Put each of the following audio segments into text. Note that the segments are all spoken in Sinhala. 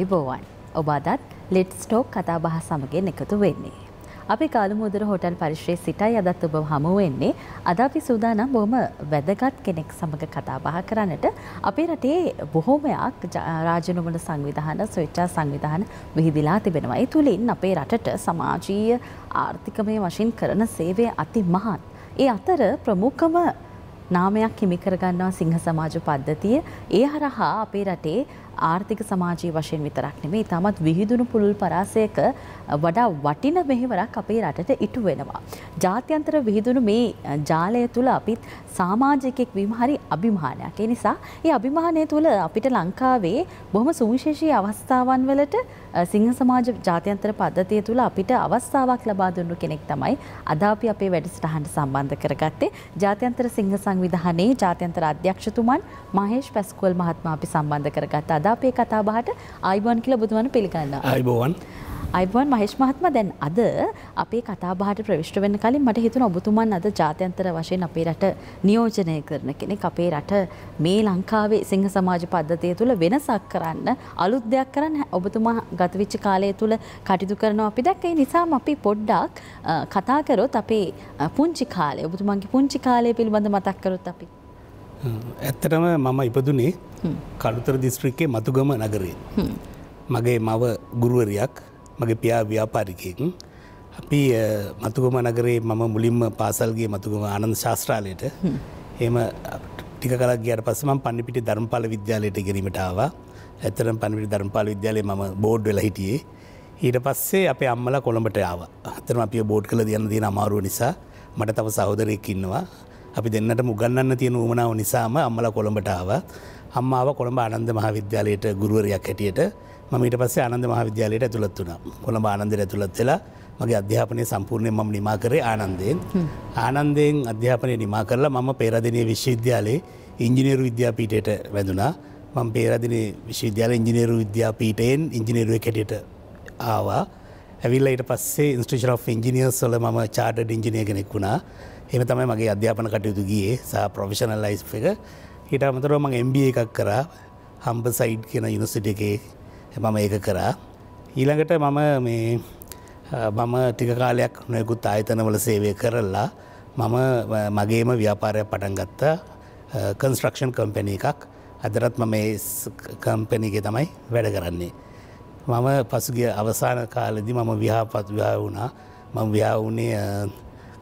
අයිබෝවන් ඔබ අදත් ලෙට් ස්ටෝක් කතාබහ සමගෙන් එකතු වෙන්නේ. අපි කාලමුදර හෝටල් පරිශ්‍රයේ සිටයි අදත් ඔබ හමුවෙන්නේ අද අපි සූදානම් බොහොම වැදගත් කෙනෙක් සමඟ කතාබහ කරන්නට අපේ රටේ බොහොමයක් රාජනුමන සංවිධාන ස්වේච්ඡා සංවිධාන විහිදිලා තිබෙනවා. ඒ තුලින් අපේ රටට සමාජීය ආර්ථිකමය වශයෙන් කරන සේවය අති මහත්. ඒ අතර ප්‍රමුඛම නාමයක් හිමි කරගන්නවා සිංහ සමාජ පද්ධතිය. ඒ හරහා අපේ රටේ ආර්ථික සමාජයේ වශයෙන් විතරක් නෙමෙයි තමත් විහිදුණු පුළුල් පරාසයක වඩා වටින මෙහෙවරක් අපේ රටට ඉටු වෙනවා. ජාත්‍යන්තර විහිදුණු මේ ජාලය තුළ අපිත් සාමාජිකෙක් වීම හරි අභිමානයක්. ඒ නිසා ඒ අභිමානය තුළ අපිට ලංකාවේ බොහොම සුවිශේෂී අවස්ථාවන් වලට සිංහ සමාජ ජාත්‍යන්තර පද්ධතිය තුළ අපිට අවස්ථාවක් ලබා දුන්නු කෙනෙක් තමයි අද අපි අපේ වැඩසටහනට සම්බන්ධ කරගත්තේ ජාත්‍යන්තර සිංහ සංවිධානයේ ජාත්‍යන්තර අධ්‍යක්ෂතුමන් මහේෂ් පැස්කුවල් මහත්මයා අපි සම්බන්ධ කරගත්ත අද අපේ කතාබහට ආයිබෝන් කියලා බුදුමන පිළිගන්නවා. ආයිබෝන්. අයිබුවන් මහේෂ් මහත්ම දැන් අද අපේ කතාබහට ප්‍රවිශ්ට වෙන්න කලින් මට හිතුන ඔබතුමන් අද ජාත්‍යන්තර වශයෙන් අපේ රට නියෝජනය කරන කෙනෙක් අපේ රට මේ ලංකාවේ සිංහ සමාජ පද්ධතිය තුළ වෙනසක් කරන්න අලුත් දෙයක් කරන්න ඔබතුමා ගතවිච්ච කාලය තුළ කටයුතු කරනවා අපි දැක්ක ඒ නිසාම අපි පොඩ්ඩක් කතා කරොත් අපේ පුංචි කාලේ ඔබතුමන්ගේ පුංචි කාලය පිළිබඳ මතක් කරොත් අපි ඇත්තටම මම ඉපදුනේ කළුතර දිස්ත්‍රික්කේ මතුගම නගරේ. මගේ මව ගුරුවරයක් මගේ පියා ව්‍යාපාරිකයකින් අපි මතුගම නගරේ මම මුලින්ම පාසල්ගේ මතුගම ආනන්ද ශාස්ත්‍රාලයට එම ටික කලක් ගියට පස්සේ මම පන්නිපිටි ධර්මපාල විද්‍යාලයට ඉගෙනීමට ආවා. ඇත්තටම පන්නිපිටි ධර්මපාල විද්‍යාලයේ මම බෝඩ් වෙලා හිටියේ. ඊට පස්සේ අපේ අම්මලා කොළඹට ආවා. ඇත්තටම අපි බෝඩ් කළ දියන්න තියෙන අමාරුව නිසා මට තව සහෝදරයෙක් ඉන්නවා. අපි දෙන්නට මුගන්නන්න තියෙන උමනාව නිසාම අම්මලා කොළඹට ආවා. අම්මාව කොළඹ ආනන්ද මහා විද්‍යාලයට ගුරුවරයක් හැටියට මීට පස්ස ආනන්ද මහාවිද්‍යාලයට ඇතුළත් වුණ කොළඹ ආනන්දර ඇතුළත් වෙලා මගේ අධ්‍යාපනය සම්පූර්ණය මම නිමා කරේ ආනන්දයෙන් ආනන්දයෙන් අධ්‍යාපනය නිමා කරලා මම පේරදිනය විශ්වවිද්‍යාලයේ ඉංජිනේරු විද්‍යාපීටයට වැදුනා මම පේරදින විශ්වවිද්‍යාල ඉංජිනේරු විද්‍යාපීටයෙන් ඉංජිනේරුව කැටියට ආවා ඇවිල්ලට පස්සේ ඉන්ස්ටේෂන් of ඉංජිනියර් සොල ම චාට ඉංජිනය කෙනෙක් වුණා එම තමයි මගේ අධ්‍යාපන කටයුතු ගියේ සහ ප්‍රොෆෙෂනල් ලයිස් එක හිට අමතරව මං එම්බ එකක් කරා හම්බ සයිඩ් කියන යුනිසිට එකේ මම ඒක කරා. ඊළඟට මම මේ මම ටික කාලයක් නොයකුත් ආයතනවල සේවය කරලා මම මගේම ව්‍යාපාරයක් පටන් ගත්තා කන්ස්ට්‍රක්ෂන් කම්පැනී එකක් අදරත් මම කම්පැනීගේ තමයි වැඩ කරන්නේ. මම පසුගිය අවසාන කාලෙදි මම ව්‍යාපත් ව්‍යා වුණා මම ව්‍යා වුණේ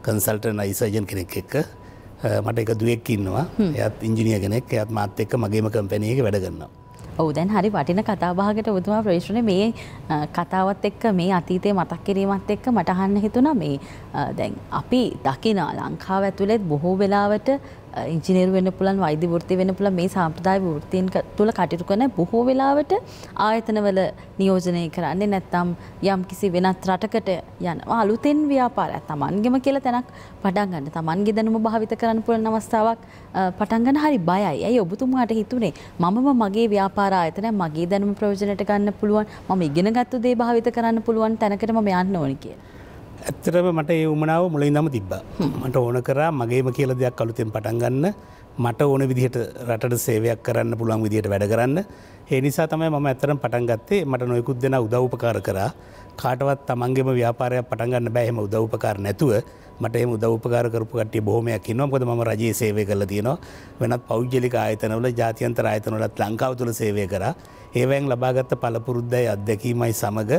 කන්සල්ටන යිසර්ජන් කෙනෙක් එක්ක මට එක දුවෙක් ඉන්නවා එයත් ඉංජිනිය කෙනෙක් එයත් මාත් එක්ක මගේම කම්පැනීක වැඩගන්නවා. ඔවු දැන් හරි වටින කතාභාගට ඔබතුමා ප්‍රවේශනේ මේ කතාවත් එක්ක මේ අතීතයේ මතක් කිරීමත් එක්ක මට අහන්න හිතුණා මේ දැන් අපි දකින ලංකාව ඇතුළෙත් බොහෝ වෙලාවට ඉංජිනේරු වෙන්න පුළුවන් වෛද්‍ය වෘත්තිය වෙන්න පුළුවන් මේ සාම්ප්‍රදායික වෘත්තීන් තුළ කටයුතු කරන බොහෝ වෙලාවට ආයතනවල නියෝජනය කරන්නේ නැත්තම් යම් කිසි වෙනත් රටකට යන අලුතෙන් ව්‍යාපාරයක් තමන්ගෙම කියලා තැනක් පටන් ගන්න තමන්ගේ දැනුම භාවිත කරන්න පුළුවන් අවස්ථාවක් පටන් ගන්න හරි බයයි. ඇයි ඔබතුමාට හිතුනේ මමම මගේ ව්‍යාපාර ආයතනය මගේ දැනුම ප්‍රයෝජනට ගන්න පුළුවන් මම ඉගෙනගත්තු දේ භාවිත කරන්න පුළුවන් තැනකට මම යන්න ඕනි කියලා. ඇත්තරම මට ඒ උමනාව මුලින් දම තිබ්බා මට ඕන කරා මගේම කියල දෙයක් අලුතෙන් පටන් ගන්න මට ඕන විදිහට රට සේවයක් කරන්න පුළුවන් විදිහට වැඩ කරන්න ඒ නිසා තමයි මම ඇතරම් පටන්ගත්තේ මට නොයකුත් දෙෙන උදව්පකාර කරා කාටවත් තමන්ගේම ව්‍යාපාරයක් පටන්ගන්න බෑහෙම උදව්පකාර නැතුව මට එම උදව්පකාර කරපු කටිය බොහොමයක් නොකොද ම රජයේ සේවය කල තියෙනවා වෙනත් පෞද්ගලික ආයතනවල ජාතියන්තර ආයතනොලත් ලංකාව තුළ සේවය කර ඒවැන් ලබාගත්ත පලපුරුද්ධයි අත්දැකීමයි සමඟ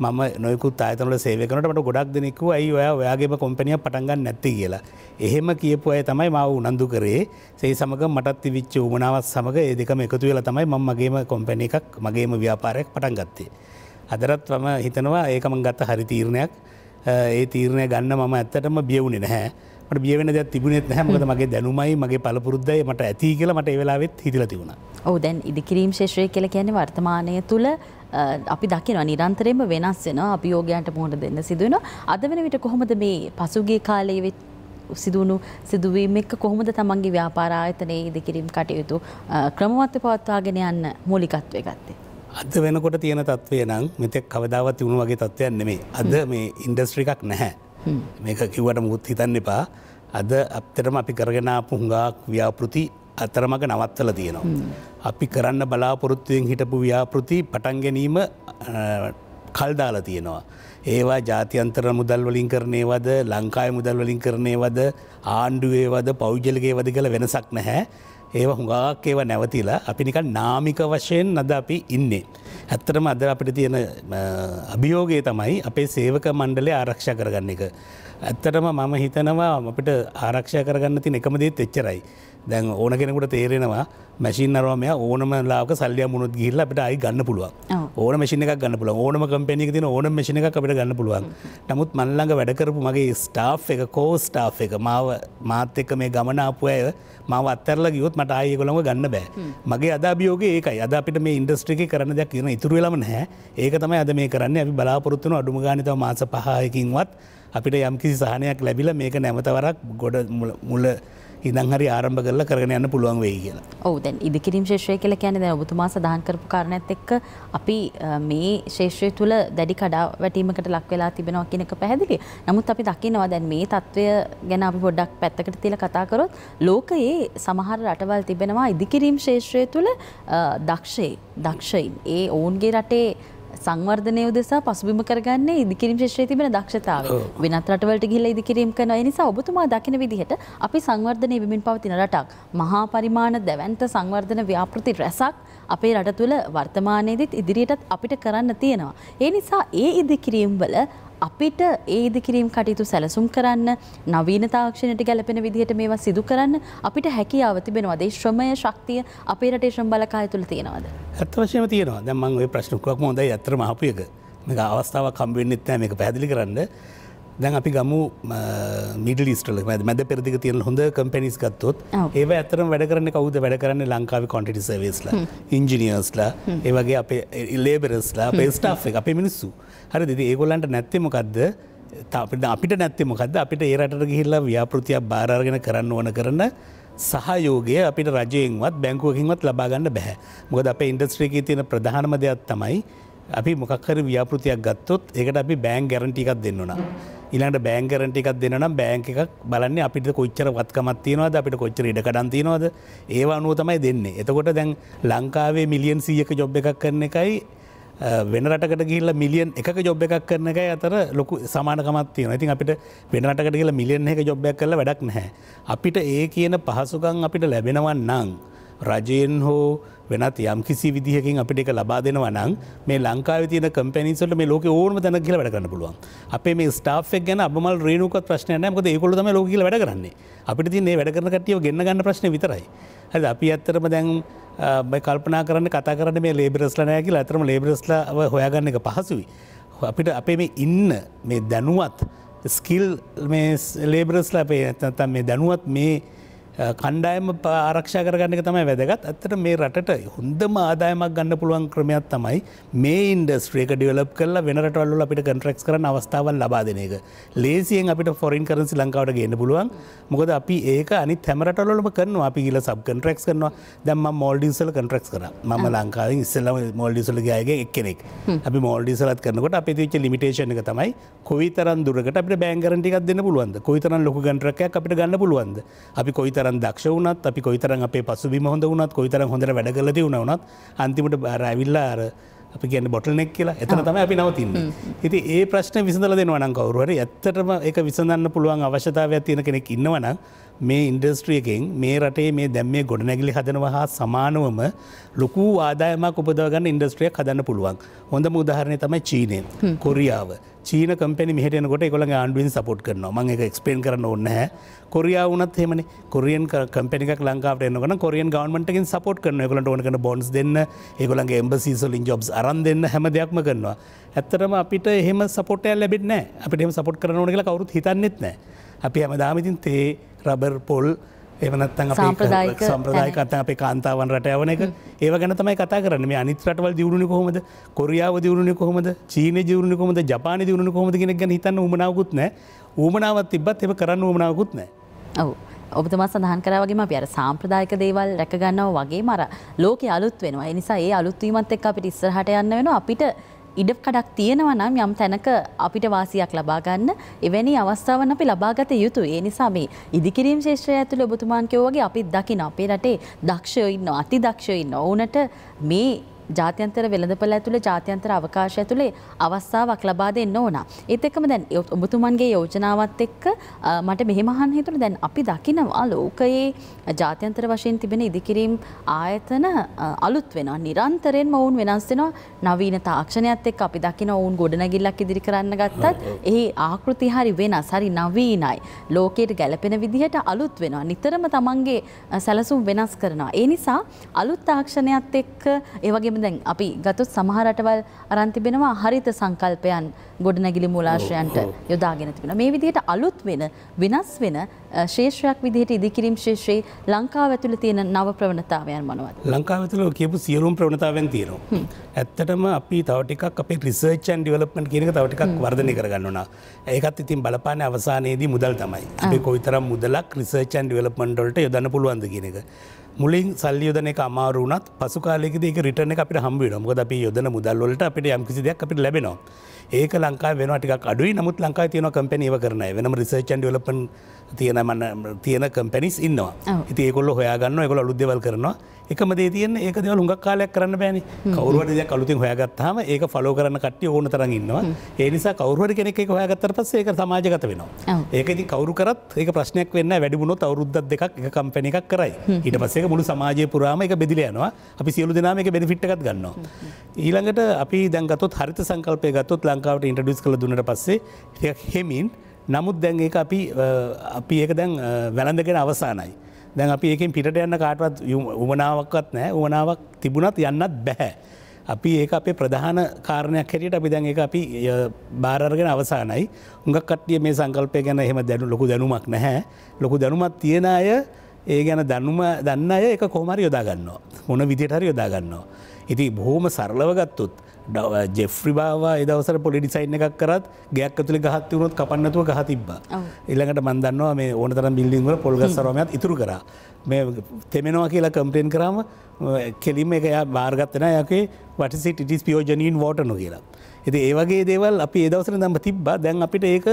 මම නොයකුත් අතනට සේවකනට ගොඩක් දෙනෙකු අයි ඔයා ඔයාගේම කොම්පනිය පටන්ගන්න නැති කියලා. එහෙම කියපු අය තමයි මාව උනන්දු කරේ සේ සමඟ මටත් විච්ච උමනාවත් සමඟ ඒ දෙකම එකතු වෙලා තමයි මං මගේම කොම්පැණ එකක් මගේම ව්‍යාපාරයක් පටන් ගත්තේ. අදරත් මම හිතනවා ඒකම ගත්ත හරි තීරණයක් ඒ තීරණය ගන්න මම ඇත්තටම බියවුණෙ නැහැ. මට බියවෙන දෙයක් තිබුණෙත් නැහැ මොකද මගේ දැනුමයි මගේ පළපුරුද්දයි මට ඇති කියලා මට ඒ වෙලාවෙත් හිතලා තිබුණා. ඔව් දැන් ඉදිකිරීම් ශේෂ්ත්‍රය කියලා කියන්නේ වර්තමානය තුල අපි දකිනවා නිරන්තරයෙන්ම වෙනස් වෙනවා අභියෝගයන්ට මුහුණ දෙන්න සිදුවෙනවා. අද වෙන විට කොහොමද මේ පසුගිය කාලයේ වෙච්ච සිදුවුණු සිදුවීම එක්ක කොහොමද තමන්ගේ ව්‍යාපාර ආයතනයේ ඉදිකිරීම් කටයුතු ක්‍රමවත්ව පවත්වාගෙන යන්න මූලිකත්වය ගත්තේ. අද වෙනකොට තියෙන තත්වය නම් මෙතෙක් කවදාවත් වුණු වගේ තත්වයන් නෙමේ අද මේ ඉන්ඩස්ට්‍රිකක් නැහැ මේක කිව්වට මුත් හිතන්න එපා අද අපතරම අපි කරගෙනාපු හුඟක් ව්‍යාපෘති අතරමඟ නවත්තල තියෙනවා. අපි කරන්න බලාපොරොත්තුවෙන් හිටපු ව්‍යාපෘති පටන් ගැනීම කල්දාලා තියෙනවා. ඒවා ජාතියන්තර මුදල්වලින් කරනේවද ලංකාය මුදල්වලින් කරනේවද ආණ්ඩුවේවද පෞද්ගලගේ වද කළ වෙනසක් නැහැ. ඒවා හුඟක් ඒවා නැවතිලා අපි නිකන් නාමික වශයෙන් අද අපි ඉන්නේ. ඇත්තටම අද අපිට තියෙන අභියෝගය තමයි අපේ සේවක මණ්ඩලේ ආරක්ෂා කරගන්න එක. ඇත්තටම මම හිතනවා අපිට ආරක්ෂා කරගන්න තින එකමදේ එච්චරයි. දැන් ඕන කෙනෙකුට තේරෙනවා මැසින් අරවාම ඕනම ලාක සල්ලිය මුණුත් ගිල්ල අපට අයි ගන්න පුළුව ඕන මසින එකක් ගන්න පුල ඕනම කම්පැනි තින ඕන මසින එකක් අපට ගන්න පුළුවන් නමුත් මල්ලඟ වැඩකරපු මගේ ස්ටා් එක කෝ ස්ටා් එක මාව මාත එක්ක මේ ගමනාපු ඇය මාව අත්තරල ගියොත් මට ආයෙකොළම ගන්න බෑ මගේ අදාබියෝග ඒකයි අද අපිට මේ ඉන්ඩස්ට්‍රික කරන දෙයක් කියන ඉතුරවෙලම නැහැ ඒක තමයි අද මේ කරන්න අපි බලාපොරත්තුන අඩුම ගානිතව මාස පහයකින්වත් අපිට යම්කිසි සහනයක් ලැබිල මේක නැමතවරක් ගොඩ මුල ඉදන් හරි ආරම්භ කරලා කරගෙන යන්න පුළුවන් වෙයි කියලා. ඔව් දැන් ඉදිකිරීම ශේෂ්‍රය කියලා කියන්නේ දැන් ඔබතුමා සඳහන් කරපු කාරණාත් එක්ක අපි මේ ශේෂ්‍රය තුල දැඩි කඩා වැටීමකට ලක් වෙලා තිබෙනවා කියන එක පැහැදිලි. නමුත් අපි දකිනවා දැන් මේ තත්වය ගැන අපි පොඩ්ඩක් පැත්තකට තියලා කතා කරොත් ලෝකයේ සමහර රටවල් තිබෙනවා ඉදිකිරීම ශේෂ්‍රය තුල දක්ෂේ දක්ෂයින් ඒ ඔවුන්ගේ රටේ සංවර්ධනය උදෙසා පසුබිම කරගන්නේ ඉදිකිරීම ශේෂ්‍රයේ තිබෙන දක්ෂතාව. වෙනත් රටවලට ගිහිල්ලා ඉදිකිරීම කරන ඒ නිසා ඔබතුමා දකින විදිහට අපි සංවර්ධනය වෙමින් පවතින රටක් මහා පරිමාණ දැවැන්ත සංවර්ධන ව්‍යාපෘති රැසක් අපේ රට තුළ වර්තමානයේදීත් ඉදිරියටත් අපිට කරන්න තියෙනවා. ඒ නිසා ඒ ඉදිකිරීම් වල අපිට ඒ ඉදිකිරීම් කටයුතු සැලසුම් කරන්න නවීන තාක්ෂණයට ගැලපෙන විදිහට මේවා සිදු කරන්න අපිට හැකියාව තිබෙනවා දේ ශ්‍රමය ශක්තිය අපේ රටේ ශ්‍රම් බලකාය තුළ තියෙනවද. ඇත්ත වශයම තියෙනවා දැමන් ඔය ප්‍රශ්නකුවක් හොඳයි ඇතරම අපියක මේ අවස්ථාව කම්බෙන්න්නෙත් නෑ මේක පැදිලි කරන්න දැන් අපි ගමු මිඩලිස්ටල මැද පෙරදික තියෙන හොඳ කම්පැනිස් ගත්තොත් ඒ ඇතරම් වැඩ කරන කවුද වැඩ කරන්න ලංකාව කොන්ටිටි සවේස්ලා ඉංජිනියර්ස්ලා ඒවගේ අපේ ඉල්ලේබෙරස්ලා පේස්ටා් එක අපේ මිනිස්සු හරි දෙති ඒගොල්ලන්ට නැත්තමකක්ද අපිට අපිට නැත්තමකද අපිට ඒරට ගිහිල්ලා ව්‍යාපෘතියක් භාරගෙන කරන්න ඕන කරන සහයෝගය අපිට රජයෙන්වත් බැංකුවකින්වත් ලබාගන්න බැහැ මොකද අප ඉන්ඩස්ට්‍රීකී තියෙන ප්‍රධානම දෙයක් තමයි අපි මොකක්කර ව්‍යාපෘතියක් ගත්තොත් ඒකට අපි බෑන් ගැරටිකක් දෙන්නන. ඉළඟට බෑංගරට එකක් දෙනම් බෑංක එකක් බලන්නේ අපිට කොච්චර වත්කමත් තියනවාද අපිට කොච්චර ඉඩකඩන් තියනවාද ඒවා අනුව තමයි දෙන්නේ. එතකොට දැන් ලංකාවේ මිලියන් සීයක ජොබ් එකක් කරන එකයි වෙන රටකට ගිල්ල මිලියන් එක ජොබ් එකක් කරන එක අතර ලොකු සමානකමත්තිය ඉතින් අපිට වෙන රටකට කියලා මිලියන් එක ජොබ්යක් කරල වැඩක් නැහැ. අපිට ඒ කියන පහසුකං අපිට ලැබෙනවන් නං. රජයෙන් හෝ වෙනත් යම් කිසි විදිහකින් අපිට එක ලබා දෙනවා නං මේ ලංකාව තියන කම්පැනිසට මේ ලෝක ඕන තැන කියල වැඩගන්න පුළුවන් අපේ මේ ස්ටාෆෙක් ගැන අබමල් රේනුක ප්‍රශ්නයන මක ඒකොලම ලෝකල වැඩ කරන්නේ අපිට තින්නේ වැඩ කරන කටියව ගන්න ගන්න ප්‍රශ්න විතරයි. හද අපි ඇත්තරම දැන් කල්පනා කරන්න කතා කරන්න මේ ලේබරස්ලනෑ කියලා ඇතරම ලේබරස්ල හොයාගන්න එක පහසුයි. අපිට අපේ මේ ඉන්න මේ දැනුවත් ස්කිල් මේ ලේබරස්ල අපේ ඇතම් මේ දැනුවත් මේ කණ්ඩායම ආරක්ෂා කරගන්න එක තමයි වැදගත් ඇත්තට මේ රටට හොඳම ආදායමක් ගන්න පුළුවන් ක්‍රමයක් තමයි මේ ඉන්ඩස්ට්‍රේක ඩියලප් කරලා වෙනටවල්ල අපිට කටරක්ස් කරන අවස්ථාවල් ලබා දෙන එක ලේසියෙන් අපිට ෆොරින් කරන්සි ලංකාවට ගන්න පුළුවන් මොකද අපි ඒක අනි තැමරටලම කරනවා අපි ගිල සබ් කටරක්ස් කරනවා දැම්ම මෝල්ඩිසල් කටරක්ස් කර ම ලංකාව ඉස්සල්ලම මෝල්ඩිසල්ගේගේ එක්කෙනෙක් අපි මෝල්ඩිසලත් කරනකට අපි තිච ලිමිටේෂන එක තමයි කොයිතරන් දුරකට අපට බෑගරටිකක් දෙන්න පුළුවන්ද කොයිතරන් ලොක ගටරක්ක අපිට ගන්න පුළුවන්ද අපි කොයිතර තරන් දක්ෂ වනත් අපි කොයිතරන් අපේ පසුබි හොඳ වනත් කොයිතර හොඳර වැඩ කලති වුණනත් අන්තිමට රැවිල්ලාර අපි කියන්න බොටල්නෙක් කියලා එතන තම අපි නවතින්න හිති ඒ ප්‍රශ්න විසඳල දෙනවනං කවරුවර ඇත්තටම එක විසඳන්න පුළුවන් අවශ්‍යතාවයක් තියෙන කෙනෙක් ඉන්නවන මේ ඉන්ඩස්ට්‍රියකෙන් මේ රටේ මේ දැම් මේ ගොඩනැගිලි හදනවා හා සමානුවම ලොකු ආදායමක් උපදවගන්න ඉන්ඩස්ට්‍රියක් හදන්න පුළුවන් හොඳ මුදාහරණය තමයි චීනයෙන් කොරියාව චීන කම්පැනි මෙහටනකොට කොළඟ ආණ්ඩුවෙන් සපෝට් කරනවා මං එක එක්ස්පේන් කරන්න ඔන්න කොරියා වනත් හෙමනි කොරියන් කම්පැනික ලංකාවට එනකන කොරියන් ගවන්මටකින් සපෝට් කරන එකකට ඕනකන බොන්ස් දෙන්න එකගොලන්ගේ එම්බසීසලින් ජොබ් අරන් දෙන්න හැම දෙයක්ම කරනවා ඇත්තරම අපිට එහෙම සපොට්ටය ලැබෙත් නෑ අපිට එම සපොට් කරන ඕන කියලා කවරුත් හිතන්නෙත් නෑ අපි හැමදාමතින් තේ රබර් පොල් එමනත්තන් අප සම්ප්‍රදායක කතා අපේ කාන්තාවන් රටයවන එක ඒව ගැන තමයි කතා කරන්න මේ අනිත් රටවල් දියුණු කොහොමද කොරියාව දියුණු කොහොමද චීන දියුණු කොමද ජපාන දියුණු කොමද කියෙන ගැන හිතන්න උමනාවකුත් නෑ ඌමනාවත් තිබත් එම කරන්න උමනාවකුත් නෑ ඔවු. ඔබතුමා සඳහන් කරවගේම අපි අර සාම්ප්‍රදායක දේවල් රැකගන්නව වගේ මර ලෝකෙ අලුත් වෙනවා. ඒ නිසා ඒ අලුත් වීමත් එක්ක අපිට ඉස්සරහට යන්න වෙනවා. අපිට ඉඩකඩක් තියෙනවා නම් යම් තැනක අපිට වාසියක් ලබා ගන්න එවැනි අවස්ථාවන් අපි ලබාගත යුතුයි. ඒ නිසා මේ ඉදිකිරීම් ශේෂ්ත්‍රය ඇතුළේ ඔබතුමාන් කියෝ වගේ අපි දකින අපේ රටේ දක්ෂයෝ ඉන්නවා, අති දක්ෂයෝ ඉන්නවා. ඔවුන්ට මේ ජාත්‍යන්තර වෙළඳපළ ඇතුළේ ජාත්‍යන්තර අවකාශ ඇතුළේ අවස්ථාවක් ලබා දෙන්න ඕන. ඒත් එක්කම දැන් ඔබතුමන්ගේ යෝජනාවත් එක්ක මට මෙහෙම අහන්න හිතුණා දැන් අපි දකිනවා ලෝකයේ ජාත්‍යන්තර වශයෙන් තිබෙන ඉදිකිරීම් ආයතන අලුත් වෙනවා. නිරන්තරයෙන්ම ඔවුන් වෙනස් වෙනවා. නවීන තාක්ෂණයත් එක්ක අපි දකින ඔවුන් ගොඩනැගිල්ලක් ඉදිරි කරන්න ගත්තත් එහි ආකෘති හරි වෙනස් හරි නවීනයි. ලෝකයට ගැලපෙන විදිහට අලුත් වෙනවා. නිතරම තමන්ගේ සැලසුම් වෙනස් කරනවා. ඒ නිසා අලුත් තාක්ෂණයත් එක්ක ඒ වගේම දැන් අපි ගතොත් සමහරටවල් අරන්තිබෙනවා හරිත සංකල්පයන් ගොඩනැගිලි මූලාශ්‍රයන්ට යොදාගෙන තිබෙන. මේ විදිහට අලුත් වෙන වෙනස් වෙන ශේෂ්‍රයක් විදිහට ඉදිකිරීම් ශේෂ්‍රයේ ලංකාව ඇතුළ තියෙන නව ප්‍රවණතාවයන් මොනවද? ලංකාව ඇතුළ කියපු සියලුම ප්‍රවණතාවයන් තියෙනවා. ඇත්තටම අපි තව ටිකක් අපේ රිසර්ච් ඇන් ඩෙවලොප්මන්ට් කියන එක තව ටිකක් වර්ධනය කරගන්න ඕන. ඒකත් ඉතින් බලපාන්නේ අවසානයේදී මුදල් තමයි. අපි කොයිතරම් මුදලක් රිසර්ච් ඇන් ඩෙවලොප්මන්ට් වලට යොදන්න පුළුවන්ද කියන එක. මුලින් සල්ලියෝදන එක අමාරුනත් පසුකාලෙකද එක රිටන අපිට හම්බිරමක අප යොදන මුදල්ලට අපිට යම්කිසි දෙයක් අපිට ලැබෙනවා ඒක ලංකා වෙනටික අඩුයි නමුත් ලංකා තියන කම්පැනීව කරන වෙනම රිසර්චන් ඩලපන් තියෙන මන්න තියෙන කම්පැනිස් ඉන්නවා ඒකොල්ල හොයාගන්න එකකො අලුද්දවල් කරනවා එකම දේ තියන ඒක දෙව හුඟක් කාලයක් කරන්න බෑන කවරුවට දෙයක් අලුතින් හොයාගත්හම ඒක ෆලෝ කරන්න කට්ටිය ඕන තරන් ඉන්නවා ඒනිසා කවරුවට කෙනෙක් එක හොයාගත්තර පස්ස ඒක සමාජගත වෙනවා ඒක ඉති කවරු කරත් ඒක ප්‍රශ්නයක් වෙන්න වැඩිබුණොත් අවරුද්ද දෙකක් එක කම්පැනි එකක් කරයි ඊට පස්සේ මුළු සමාජය පුරාම එක බෙදිල යනවා අපි සියලු දෙනාම එක බෙනිෆිට්ටක් ගන්නවා ඊළඟට අපි දැන්ගතොත් හරිත සංකල්පය ගත්තොත් ලංකාවට ඉන්ටඩියස් කළ දුන්නට පස්සේ හෙමින් නමුත් දැන් ඒ අපි අපි ඒක දැන් වැළඳගෙන අවසානයි. දැන් අපි ඒකින් පිට යන්න කාටවත් උමනාවක්වත් නෑ ඕනාවක් තිබුණත් යන්නත් බැහැ. අපි ඒ අපේ ප්‍රධාන කාරණයක් හැටියට අපි දැන් ඒ අපි බාරගෙන අවසානයි උඟක් කට්ටිය මේ සංකල්පය ගැන එහෙම දැනු ලොකු දැනුමක් නැහැ ලොකු දැනුමත් තියෙන අය ඒ ගැන දන්නුම දන්න අය එක කොහමරි යොදාගන්නවා මොන විදියට හරි යොදාගන්නවා. ඉති බොහෝම සරලවගත්තුත් ජෙෆ්‍රි බාවා එදවසර පොලිඩිසයින් එකක් කරත් ගයක් ඇතුළි ගහත් වුණොත් කපන්නතුව ගහ තිබ්බා එළඟට මන්දන්නවා මේ ඕන තරම් බිල්ලිංවල පොල්ගස් සරමයත් ඉතුරු කරා මේ තෙමෙනවා කියලා කම්පලෙන් කරාම කෙලිම එක එයා භාර්ගත්තන යකේ වටසි ටිස් පියෝජනීන් වෝටනො කියලා ඇති ඒවගේ දේවල් අපි ඒදවසර දම්ම තිබ්බා දැන් අපිට ඒක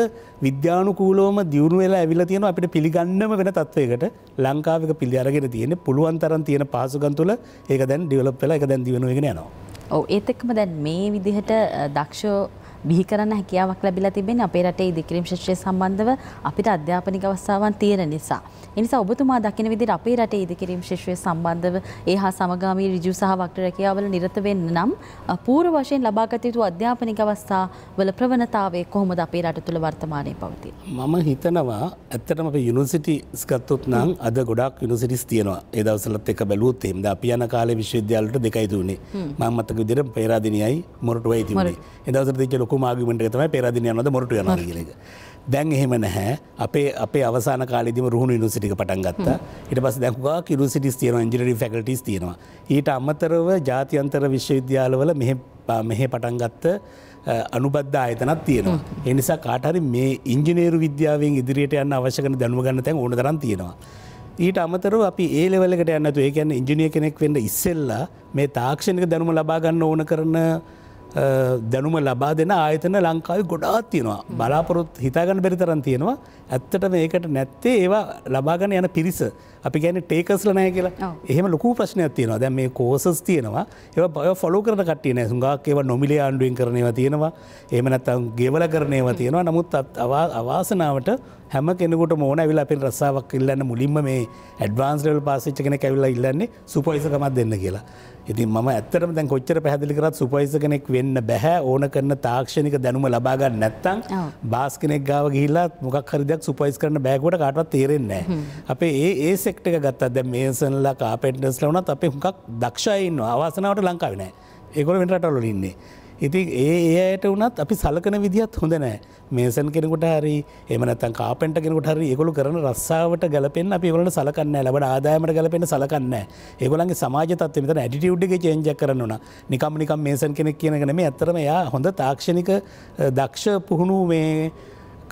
විද්‍යානුකූලෝම දියුණු වෙලා ඇවිල තියෙන අපිට පිළිගන්නම වෙන තත්වයකට ලංකාවක පිළි අරගෙන තියෙන පුළුවන් තරන් තියෙන පාසුගන් තුළ ඒක දැන් ඩිවලප් වෙලා එක දැන් දියුණුවගෙන යනවා ඔව ඒත් එක්කම දැන් මේ විදිහට දක්ෂෝ බිහි කරන්න හැකියාවක් ලැබිලා තිබෙන අපේ රටේ ඉදිකිරීම් ශිෂ්‍යය සම්බන්ධව අපිට අධ්‍යාපනික අවස්ථාවන් තියෙන නිසා. එනිසා ඔබතුමා දකින විදිහට අපේ රටේ ඉදිකිරීම් ශිෂ්‍යය සම්බන්ධව ඒ හා සමගාමී ඍජු සහ වක්‍ර රැකියාවල නිරත වෙන්න නම් පූර්ව වශයෙන් ලබාගත යුතු අධ්‍යාපනික අවස්ථාවල ප්‍රවණතාවය කොහොමද අපේ රට තුළ වර්තමානයේ පවතින්නේ? මම හිතනවා ඇත්තටම අපි යුනිවර්සිටිස් ගත්තොත් නම් අද ගොඩක් යුනිවර්සිටිස් තියෙනවා. ඒ දවස්වලත් එක බැලුවොත් එහෙම. දැන් අපි යන කාලේ විශ්වවිද්‍යාලවලට දෙකයි තුනේ. මම මතක විදිහට පේරාදෙනියයි මොරටුවයි තිබුණේ. ඒ දවස්වල තිබිච්ච ලොකු ලොකුමාගිමට තම පෙරදිනයනද මොට යන කියලක. දැන් එහෙම නැහැ අපේ අපේ අවසාන කාලෙදිම රුහුණු නිසිටික පටන් ගත්ත ඉට පස් දැක්වා කිරු සිටි තියන ඉජිරි ෆැකල්ටිස් තියෙනවා ඊට අමතරව ජාතියන්තර විශ්වවිද්‍යාලවල මෙහෙ පටන්ගත්ත අනුබද්ධ ආයතනත් තියෙනවා. එනිසා කාටහරි මේ ඉංජිනේරු විද්‍යාවෙන් ඉදිරියට යන්න අවශ්‍යකන දැනුවගන්න තැන් ඕනදරන් තියෙනවා. ඊට අමතරව අපි ඒලෙවලකට යන්නතු ඒ කියන්න ඉංජිනිය කෙනෙක් වෙන්න ඉස්සෙල්ලා මේ තාක්ෂණක දැනුම ලබාගන්න ඕන කරන දැනුම ලබා දෙෙන ආයතන ලංකාව ගොඩාත් තියෙනවා බලාපොරොත් හිතාගන්න බැරිතරන් තියෙනවා ඇත්තට මේකට නැත්තේ ඒවා ලබාගන යන පිරිස අපි ගැන ටේකස්ල නෑ කියලා එහෙම ලොකු ප්‍රශ්නයක් තියෙනවා දැන් මේ කෝසස් තියෙනවා ඒ බය ෆොලෝ කරන කටිය නෑ සුඟක් ඒව නොමිලේ ආණ්ඩුවෙන් කරනවා තියෙනවා එහම නැත්තම් ගෙවල කරනයවා තියෙනවා නමුත් අවාසනාවට හැම කෙනෙකුට මෝන ඇවිල අපෙන් රස්සාාවක් ඉල්ලන්න මුලින්ම මේ ඇඩ්වාන්ස්ලල් පාසිච්ච කෙන ඇවිල්ලා ඉල්ලන්නේ සුපයිසකමත් දෙන්න කියලා. ඉතින් ම ඇත්තරම දැන් කොච්චර පැහදිලි කරත් සුපයිස කෙනෙක් වෙන්න බැහැ ඕන කරන තාක්ෂණික දැනුම ලබාගන්න නැත්තං බාස් කෙනෙක් ගාව ගිහිල්ලත් මොකක් හරිද ට්‍රක්ටරයක් සුපයිස් කරන බෑගුවට කාටවත් තේරෙන්නේ අපේ ඒ ඒ සෙක්ට එක ගත්තත් දැ මේසන්ලා කාපෙන්ටස් ලවනත් අපේ හුඟක් දක්ෂයින්න අවාසනාවට ලංකාවනෑ ඒකොල වෙනටවල ඉන්නේ. ඉතින් ඒ ඒයට වනත් අපි සලකන විදිහත් හොඳ නෑ මේසන් කෙනෙකුට හරි එමනත්තන් කාපෙන්ට කෙනෙකුට හරි ඒගොලු කරන රස්සාාවට ගලපෙන් අපි ගොලට සලකන්න ලබට ආදායමට ගලපෙන සලකන්න ඒගොලන්ගේ සමාජතත් මෙත ඇටිටියුඩ්ගේ චේන්ජ කරන්නන නිකම් නිකම් මේසන් කෙනෙක් කියනගන මේ ඇතරම යා හොඳ තාක්ෂණික දක්ෂ පුහුණු මේ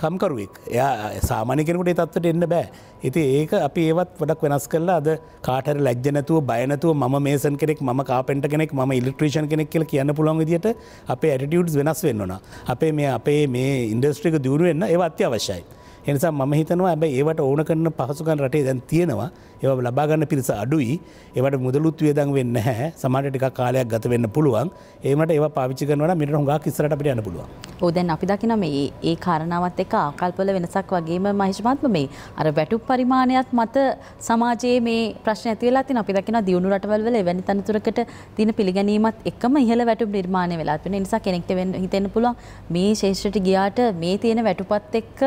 කම්කරුවෙක් එයා සාමානය කෙනකුට තත්වට එන්න බෑ ඉති ඒක අපි ඒවත් වඩක් වෙනස් කරලා අද කාටර ලැජ්ජනතුව බයනතුව ම මේසන් කෙනෙක් ම කාපෙන්ට කෙනෙක් ම ඉල්ලක්ට්‍රේෂන් කෙනෙක් කියල කියන්න පුළොන් දිට අපේ ඇටියුට් වෙනස් වෙන්නවා අපේ මේ අපේ මේ ඉන්ඩස්ට්‍රික දුරුවවෙන්න ඒවත්‍ය අවශ්‍යයි. එනිසා ම හිතනවා ඇබ ඒවට ඕන කරන පහසුකන් රටේ දැන් තියෙනවා ඒව ලබාගන්න පිරිස අඩුයි ඒවට මුදලුත් වේදන් වෙන්න හැ සමට ටික කාලයක් ගත වෙන්න පුළුවන් ඒමට ඒ පාවිචි කරන මිට හොඟා කිසරට පිට යන්න පුළුව ඕදැන් අපි දකින මේ ඒ කාරණාවත් එක ආකල්පල වෙනසක් වගේම මහිෂමත්ම මේ අර වැටුප් පරිමාණයක් මත සමාජයේ මේ ප්‍රශ්න ඇතිවෙලා තින අපි දකින දියුණු රටවල්වල වැනි තනතුරකට තින පිළිගැනීමත් එකම ඉහල වැටුප් නිර්මාණය වෙලා තින නිසා කෙනෙක්ට හිතෙන්න පුළුවන් මේ ශේෂ්‍රට ගියාට මේ තියෙන වැටුපත් එක්ක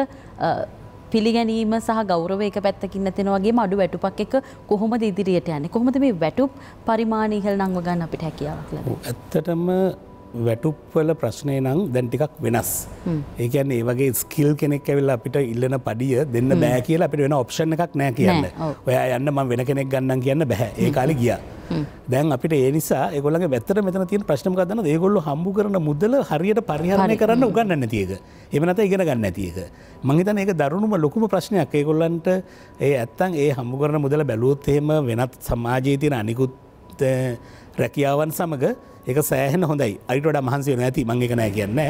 පිළිගැනීම සහ ගෞරව එක පැත්තකින් නැතින වගේ මඩු වැටුපක් එක කොහොමද ඉදිරියට යන්නේ කොහොමද මේ වැටුප් පරිමාණ ඉහළ නංව ගන්න අපිට හැකියාවක් ලැබෙන්නේ ඇත්තටම වැටුප්වල ප්‍රශ්නය නම් දැන් ටිකක් වෙනස් ඒකන් ඒ වගේ ස්කිල් කෙනෙක් ඇවෙල්ලා අපිට ඉල්ලන පඩිය දෙන්න බෑ කියලා අපිට වෙන ඔප්ෂණ එකක් නෑ කියන්න ඔයා යන්න ම වෙන කෙනෙක් ගන්න කියන්න බැහැ ඒ කාලි ගිය දැන් අපිට ඒනිසා ගොල වැත්තර මෙතන තිය ප්‍රශ්ම ගන්න ඒගොල්ල හම්බු කරන මුදල හරියට පරිහරණය කරන්න උගන්න තියක එමනත ඉගෙන ගන්න ඇතියක මංහිතන ඒ දරුණුම ලොකුම ප්‍රශ්නයක් ඒගොල්ලන්ට ඒ ඇත්තන් ඒ හම්බු කරන මුදල බැලූත් එහෙම වෙනත් සමාජයේ තියෙන අනිකුත් රැකියාවන් සමඟ එක සෑහන හොඳයි අයිට මහන්සේ නැති මංගේක නෑ කියන්න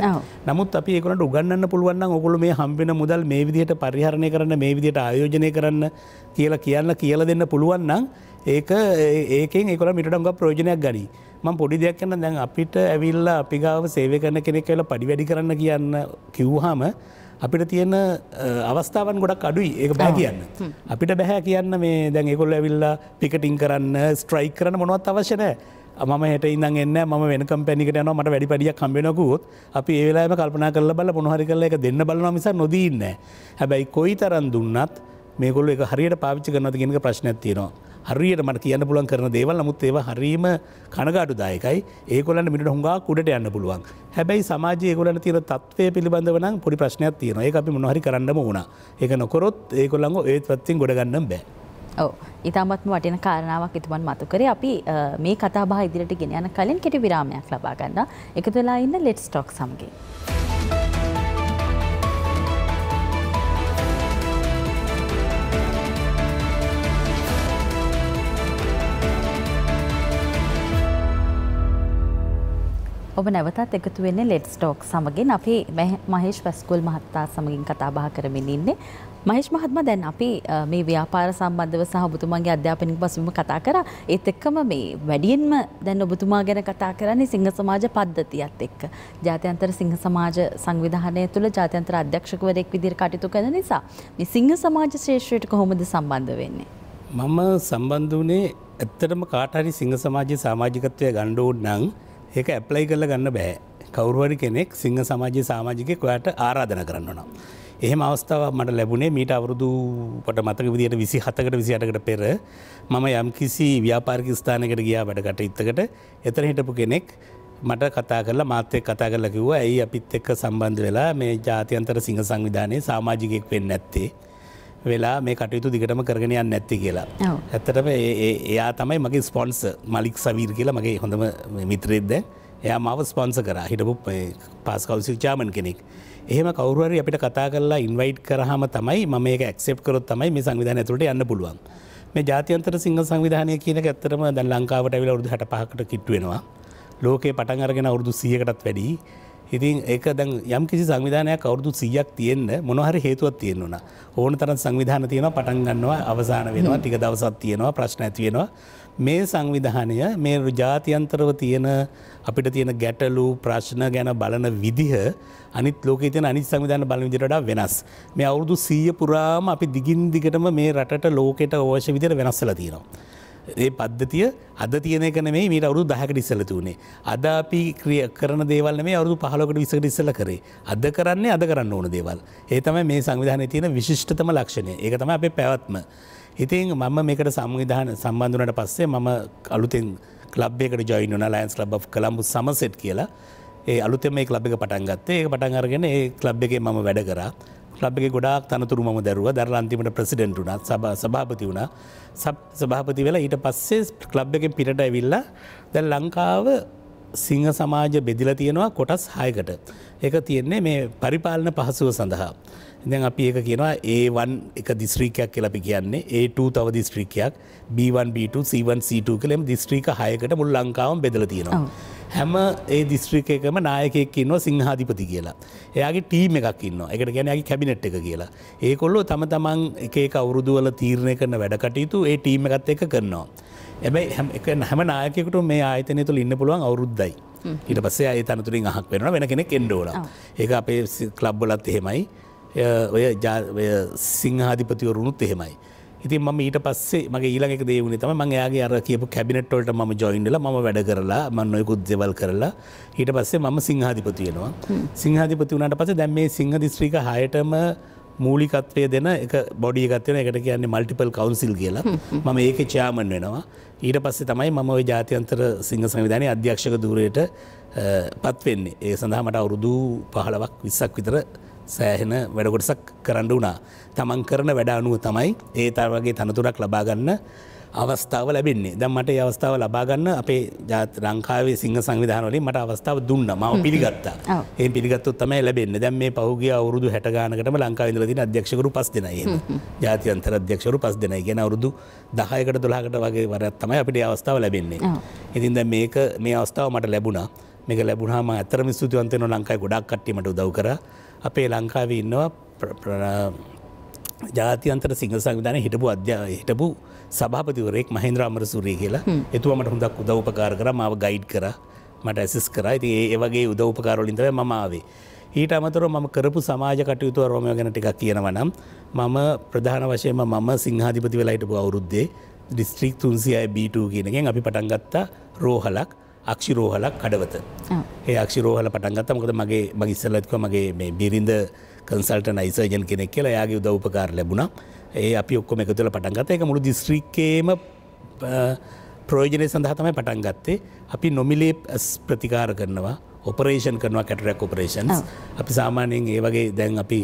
නමුත් අපි ඒකට උගන්න පුළුවන් ඔකුල මේ හම්බෙන මුදල් මේ විදියට පරිහරණය කරන්න මේ විදියට ආයෝජනය කරන්න කියලා කියන්න කියල දෙන්න පුළුවන්නම් ඒක ඒකෙන් එකොල මිටටග ප්‍රෝජනයක් ගනි ම පොඩි දෙයක් කන්න දැන් අපිට ඇවිල්ල අපිගාව සේව කරන කෙනෙක් කියලා පඩි වැඩි කරන්න කියන්න කිව්හාම අපිට තියෙන අවස්ථාවන් ගොඩක් අඩුයි ඒක බෑ කියන්න. අපිට බැහැ කියන්න මේ දැන් එකොල් ඇවිල්ලා පිකටින් කරන්න ස්ට්‍රයික් කරන මොනවත් අවශ්‍යනෑ මම හට ඉන්න එන්න ම වෙනකම් පැනිකට යන මට වැඩි පඩියක් කම්බෙනකුත් අපි ඒලාම කල්පනා කරල බල පොහරි කරල එක දෙන්න බලන මිස නොදීන්න. හැබැයි කොයි තරන් දුන්නත් මේකොල්ල එක හරියට පාවිච්චි කරනතිගෙනක ප්‍රශ්නයක් තියෙනවා. හරියට මට කියන්න පුළන් කරන දේවල් නමුත් ඒව හරීම කනගාඩු දායකයි ඒකොලන්න මිට හොඟා කුඩට යන්න පුළුවන් හැබැයි සමාජය ගොලන්න තිර තත්වය පිළිබඳවන පොඩි ප්‍රශ්නයක් තියෙන ඒ අපි මොහරි කරන්නම වුණ එක නොකොරොත් ඒකොල්ලඟ ඒත් පත්තිෙන් ගොඩගන්න බෑ. ඔව ඉතාමත්ම වටින කාරණාවක් ඉතුමන් මතුකර අපි මේ කතාබා ඉදිරිට ගෙන යන කලින් කෙට විරාමයක් ලබාගන්න එකතුලා ඉන්න ලෙට්ස් ටොක් සම්ගේ. ඔබ නැවතත් එකතු වෙන්නේ ලෙඩ්ස් ටෝක් සමගින් අපි මහේෂ් වැස්කුල් මහත්තා සමගින් කතා බහ කරමින් ඉන්නේ. මහේෂ් මහත්මයා දැන් අපි මේ ව්‍යාපාර සම්බන්ධව සහ ඔබතුමාගේ අධ්‍යාපනික පසුබිම කතා කරා. ඒත් එක්කම මේ වැඩියෙන්ම දැන් ඔබතුමා ගැන කතා කරන්නේ සිංහ සමාජ පද්ධතියත් එක්ක. ජාත්‍යන්තර සිංහ සමාජ සංවිධානය තුළ ජාත්‍යන්තර අධ්‍යක්ෂකවරයෙක් විදිහට කටයුතු කරන නිසා මේ සිංහ සමාජ ශ්‍රේෂ්ඨයට කොහොමද සම්බන්ධ වෙන්නේ? මම සම්බන්ධ වුණේ ඇත්තටම කාටහරි සිංහ සමාජයේ සමාජිකත්වය ගණ්ඩෝඩ් නං ඒක ඇප්ලයි කරල ගන්න බෑ කවරුවරි කෙනෙක් සිංහ සමාජය සාමාජිකෙක් ඔයාට ආරාධන කරන්න නම්. එහෙම අවස්ථාවක් මට ලැබුණේ මීට අවුරුදු පට මතක විදියට විසි හතකට විසිටකට පෙර මම යම් කිසි ව්‍යාපාරික ස්ථානකට ගියා වැඩකට ඉත්තකට එතර හිටපු කෙනෙක් මට කතා කරලා මාත්‍යය කතා කරලා කිව්වා ඇයි අපිත් එක්ක සම්බන්ධ වෙලා මේ ජාතියන්තර සිංහ සංවිධානය සාමාජිකෙක් වෙන්න ඇත්තේ. වෙලා මේ කටයුතු දිගටම කරගෙනයන් නැත්ති කියලා. ඇත්තටම එයා තමයි මගේ ස්පොන්ස මලික් සවීර් කියලා මගේ හොඳම මිත්‍රෙද්ද එයා මව ස්පොන්ස කර හිටපු පාස්කවසිල් චාමන් කෙනෙක්. එහෙම කවරුවරි අපිට කතා කරලා ඉන්වයිට් කරහම තමයි ම මේක ඇක්සෙප් කරොත් තමයි මේ සංවිධාන ඇතුට යන්න පුළුවන්. මේ ජාතියන්තර සිංහ සංවිධානය කියන ඇත්තරම දැන් ලංකාවට ඇවිල රුදු හට පහකට කිට්ටුවෙනවා. ලෝකේ පටන් අරගෙන අවුරුදු සියකටත් වැඩී ඉතින් ඒක දැන් යම් කිසි සංවිධානයක් අවුරුදු සීයක් තියෙන්න්න මොනහරි හේතුවත් තියෙන්වුණ ඕන තරන් සංවිධාන තියෙන පටන් ගන්නවා අවසාන වෙනවා ටික දවසත් තියෙනවා ප්‍රශ්න ඇතිවෙනවා මේ සංවිධානය මේ ජාතියන්තරව තියෙන අපිට තියෙන ගැටලු ප්‍රශ්න ගැන බලන විදිහ අනිත් ලෝක තියන අනි සංවිධාන බල විදිරට වෙනස් මේ අවුරුදු සීය පුරාම අපි දිගින් දිගටම මේ රටට ලෝකෙට ඕෂ විදිර වෙනස්සල තියෙනවා. ඒ පද්ධතිය අද තියනක නෙමේ මීට අවුරු දහකට ඉස්සලතු වනේ. අද අපි ක්‍රිය කරන දේවල් මේ අවුරු පහලොකට විසකට ඉස්සල කරේ. අද කරන්නේ අද කරන්න ඕන දේවල්. ඒ තමයි මේ සංවිධානය තියෙන විශිෂ්ටතම ලක්ෂණය ඒක තම අපේ පැවත්ම. ඉතින් මම මේකට සංවිධාන සම්බන්ධනට පස්සේ මම අලුතෙන් ලබ්යකට ජොයින් වන ලයින්ස් ලබ් කළම්ඹු සමසෙට් කියලා ඒ අලුතම මේ ලබ් එක පටන්ගත්තේ ඒ පටන් අරගෙන ඒ ලබ් එකේ මම වැඩ කරා ලබගේ ගොඩක් තනතුරු ම දරුව දර අන්තිමට ප්‍රසිඩෙන්ට වුණා සබ සභාපති වුණා සභාපති වෙලා ඊට පස්සේ කලබ් එක පිට ඇවිල්ලා දැ ලංකාව සිංහ සමාජ බෙදිල තියෙනවා කොටස් හයකට. එක තියෙන්නේ මේ පරිපාලන පහසුව සඳහා. දැන් අපි ඒක කියනවා ඒවන් එක දිස්ත්‍රීකයක් කියලපි කියන්නේ ඒට තව දිස්ත්‍රීකයක් B1 B2 C1 C2 කළෙම දිස්ත්‍රීක හයකට මුල් ලංකාවම් බෙදල තියෙනවා. හැම ඒ දිස්ත්‍රිකම නායකෙක් ඉන්නවා සිංහාධිපති කියලා. එයාගේ ටීම් එකක් ඉන්න එකට ගැනගේ කැබිනට් එක කියලා. ඒකොල්ලො තම තමන් එකේ අවුරුදුවල තීරණය කරන වැඩකටයුතු ඒ ටීම එකත් එක කරනවා. එබැයි හැම හැම නායකෙකුට මේ ආයතනය තුළ ඉන්න පුළුවන් අවුරුද්දයි. ඊට පස්සේ ඒ තනතුරින් අහක් වෙනවා වෙන කෙනෙක් එන්ඩෝල. ඒක අපේ කලබ්බලත් එහෙමයි. ඔය සිංහාධිපතිවරුණුත් එහෙමයි. ඉතින් ම ඊට පස්සේ මගේ ඊළඟ දේවුණ තම මංයාගේ අර කියපු කැබිනට්වලට ම ජොයින්ඩල ම වැඩ කරලා මන්නොයකුත් දෙවල් කරලා ඊට පස්සේ මම සිංහාධිපතියෙනවා සිංහාධිපති වනට පස දැම් මේ සිංහ දිස්ත්‍රික හයටම මූලිකත්වය දෙන එක බොඩිගත්වන එකට කියන්නේ මල්ටිපල් කවන්සිල් කියලා මම ඒක චාමන් වෙනවා ඊට පස්සේ තමයි මම ඔය ජාතියන්තර සිංහ සංවිධානය අධ්‍යක්ෂක දූරයට පත්වෙන්නේ ඒ සඳහා මට අවුරුදු පහලවක් විස්සක් විතර සෑහෙන වැඩකොටසක් කරන්න වුණා. තමන් කරන වැඩ තමයි ඒ තරවගේ තනතුරක් ලබාගන්න අවස්ථාව ලැබෙන්නේ දැම් මට අවස්ථාව ලබාගන්න අපේ ජාත ලංකාවේ සිංහ සංවිධානලින් මට අවස්ථාව දුන්න ම පිළිගත්තා ඒ පිගත්තුත් තමයි ලැබෙන්න දැම් මේ පහුගේ අවුරුදු හැටගානකටම ලංකාවිදලති අධ්‍යක්ෂකරු පස් දෙනයි ජාතියන්තර අධ්‍යක්ෂරු පස් දෙනයි ගෙන අවුරුදු දහයකට තුළහකට වගේ වරත් තමයි අපිට අවස්ථාව ලැබෙන්නේ ඉතින්ද මේක මේ අවස්ථාව මට ලැබුණා මේක ලැබුණහම අතරම ස්තුතිවන්තයන ලංකායි ගොඩක් කට්ටීමට උදව් කරා අපේ ලංකාව ඉන්නවා ජාතියන්තර සිංහ සංවිධාන හිටපු අධ්‍යා හිටපු සභාපතිවරෙක් මහින්ද්‍ර අමර සුරී කියලා එතුවමට හොඳක් උදව්පකාර කර මාව ගයිඩ් කර මට ඇසිස් කරා ඉති ඒ වගේ උදව්පකාරොලින්දව මමාවේ. ඊට අමතර මම කරපු සමාජ කටයුතු රෝමය ගැන ටිකක් කියනවනම් මම ප්‍රධාන වශයෙන්ම මම සිංහාධිපති වෙලාහිටපු අවුරුද්දේ ඩිස්ත්‍රික් තුන්සිය B2 කියනගෙන් අපි පටන්ගත්තා රෝහලක් අක්ෂිරෝහලක් කඩවත ඒ අක්ෂිරෝහල පටන්ගත්තමකද මගේ මගස්සල්ලත්ක මගේ මේ බිරිඳ කන්සල්ට නයිසර්ජන් කෙනෙක් කියලා යාගේ උදව්පකාර ලැබුණ ඒ අපි ඔක්කොම එකතුල පටන්ගත එක මුළු දිස්ත්‍රික්කේම ප්‍රෝජනය සඳහා තමයි පටන් ගත්තේ අපි නොමිලේ ප්‍රතිකාර කරනවා ඔපරේෂන් කරනවා කැටරක් ඔපරේෂන්ස් අපි සාමානයෙන් ඒ වගේ දැන් අපි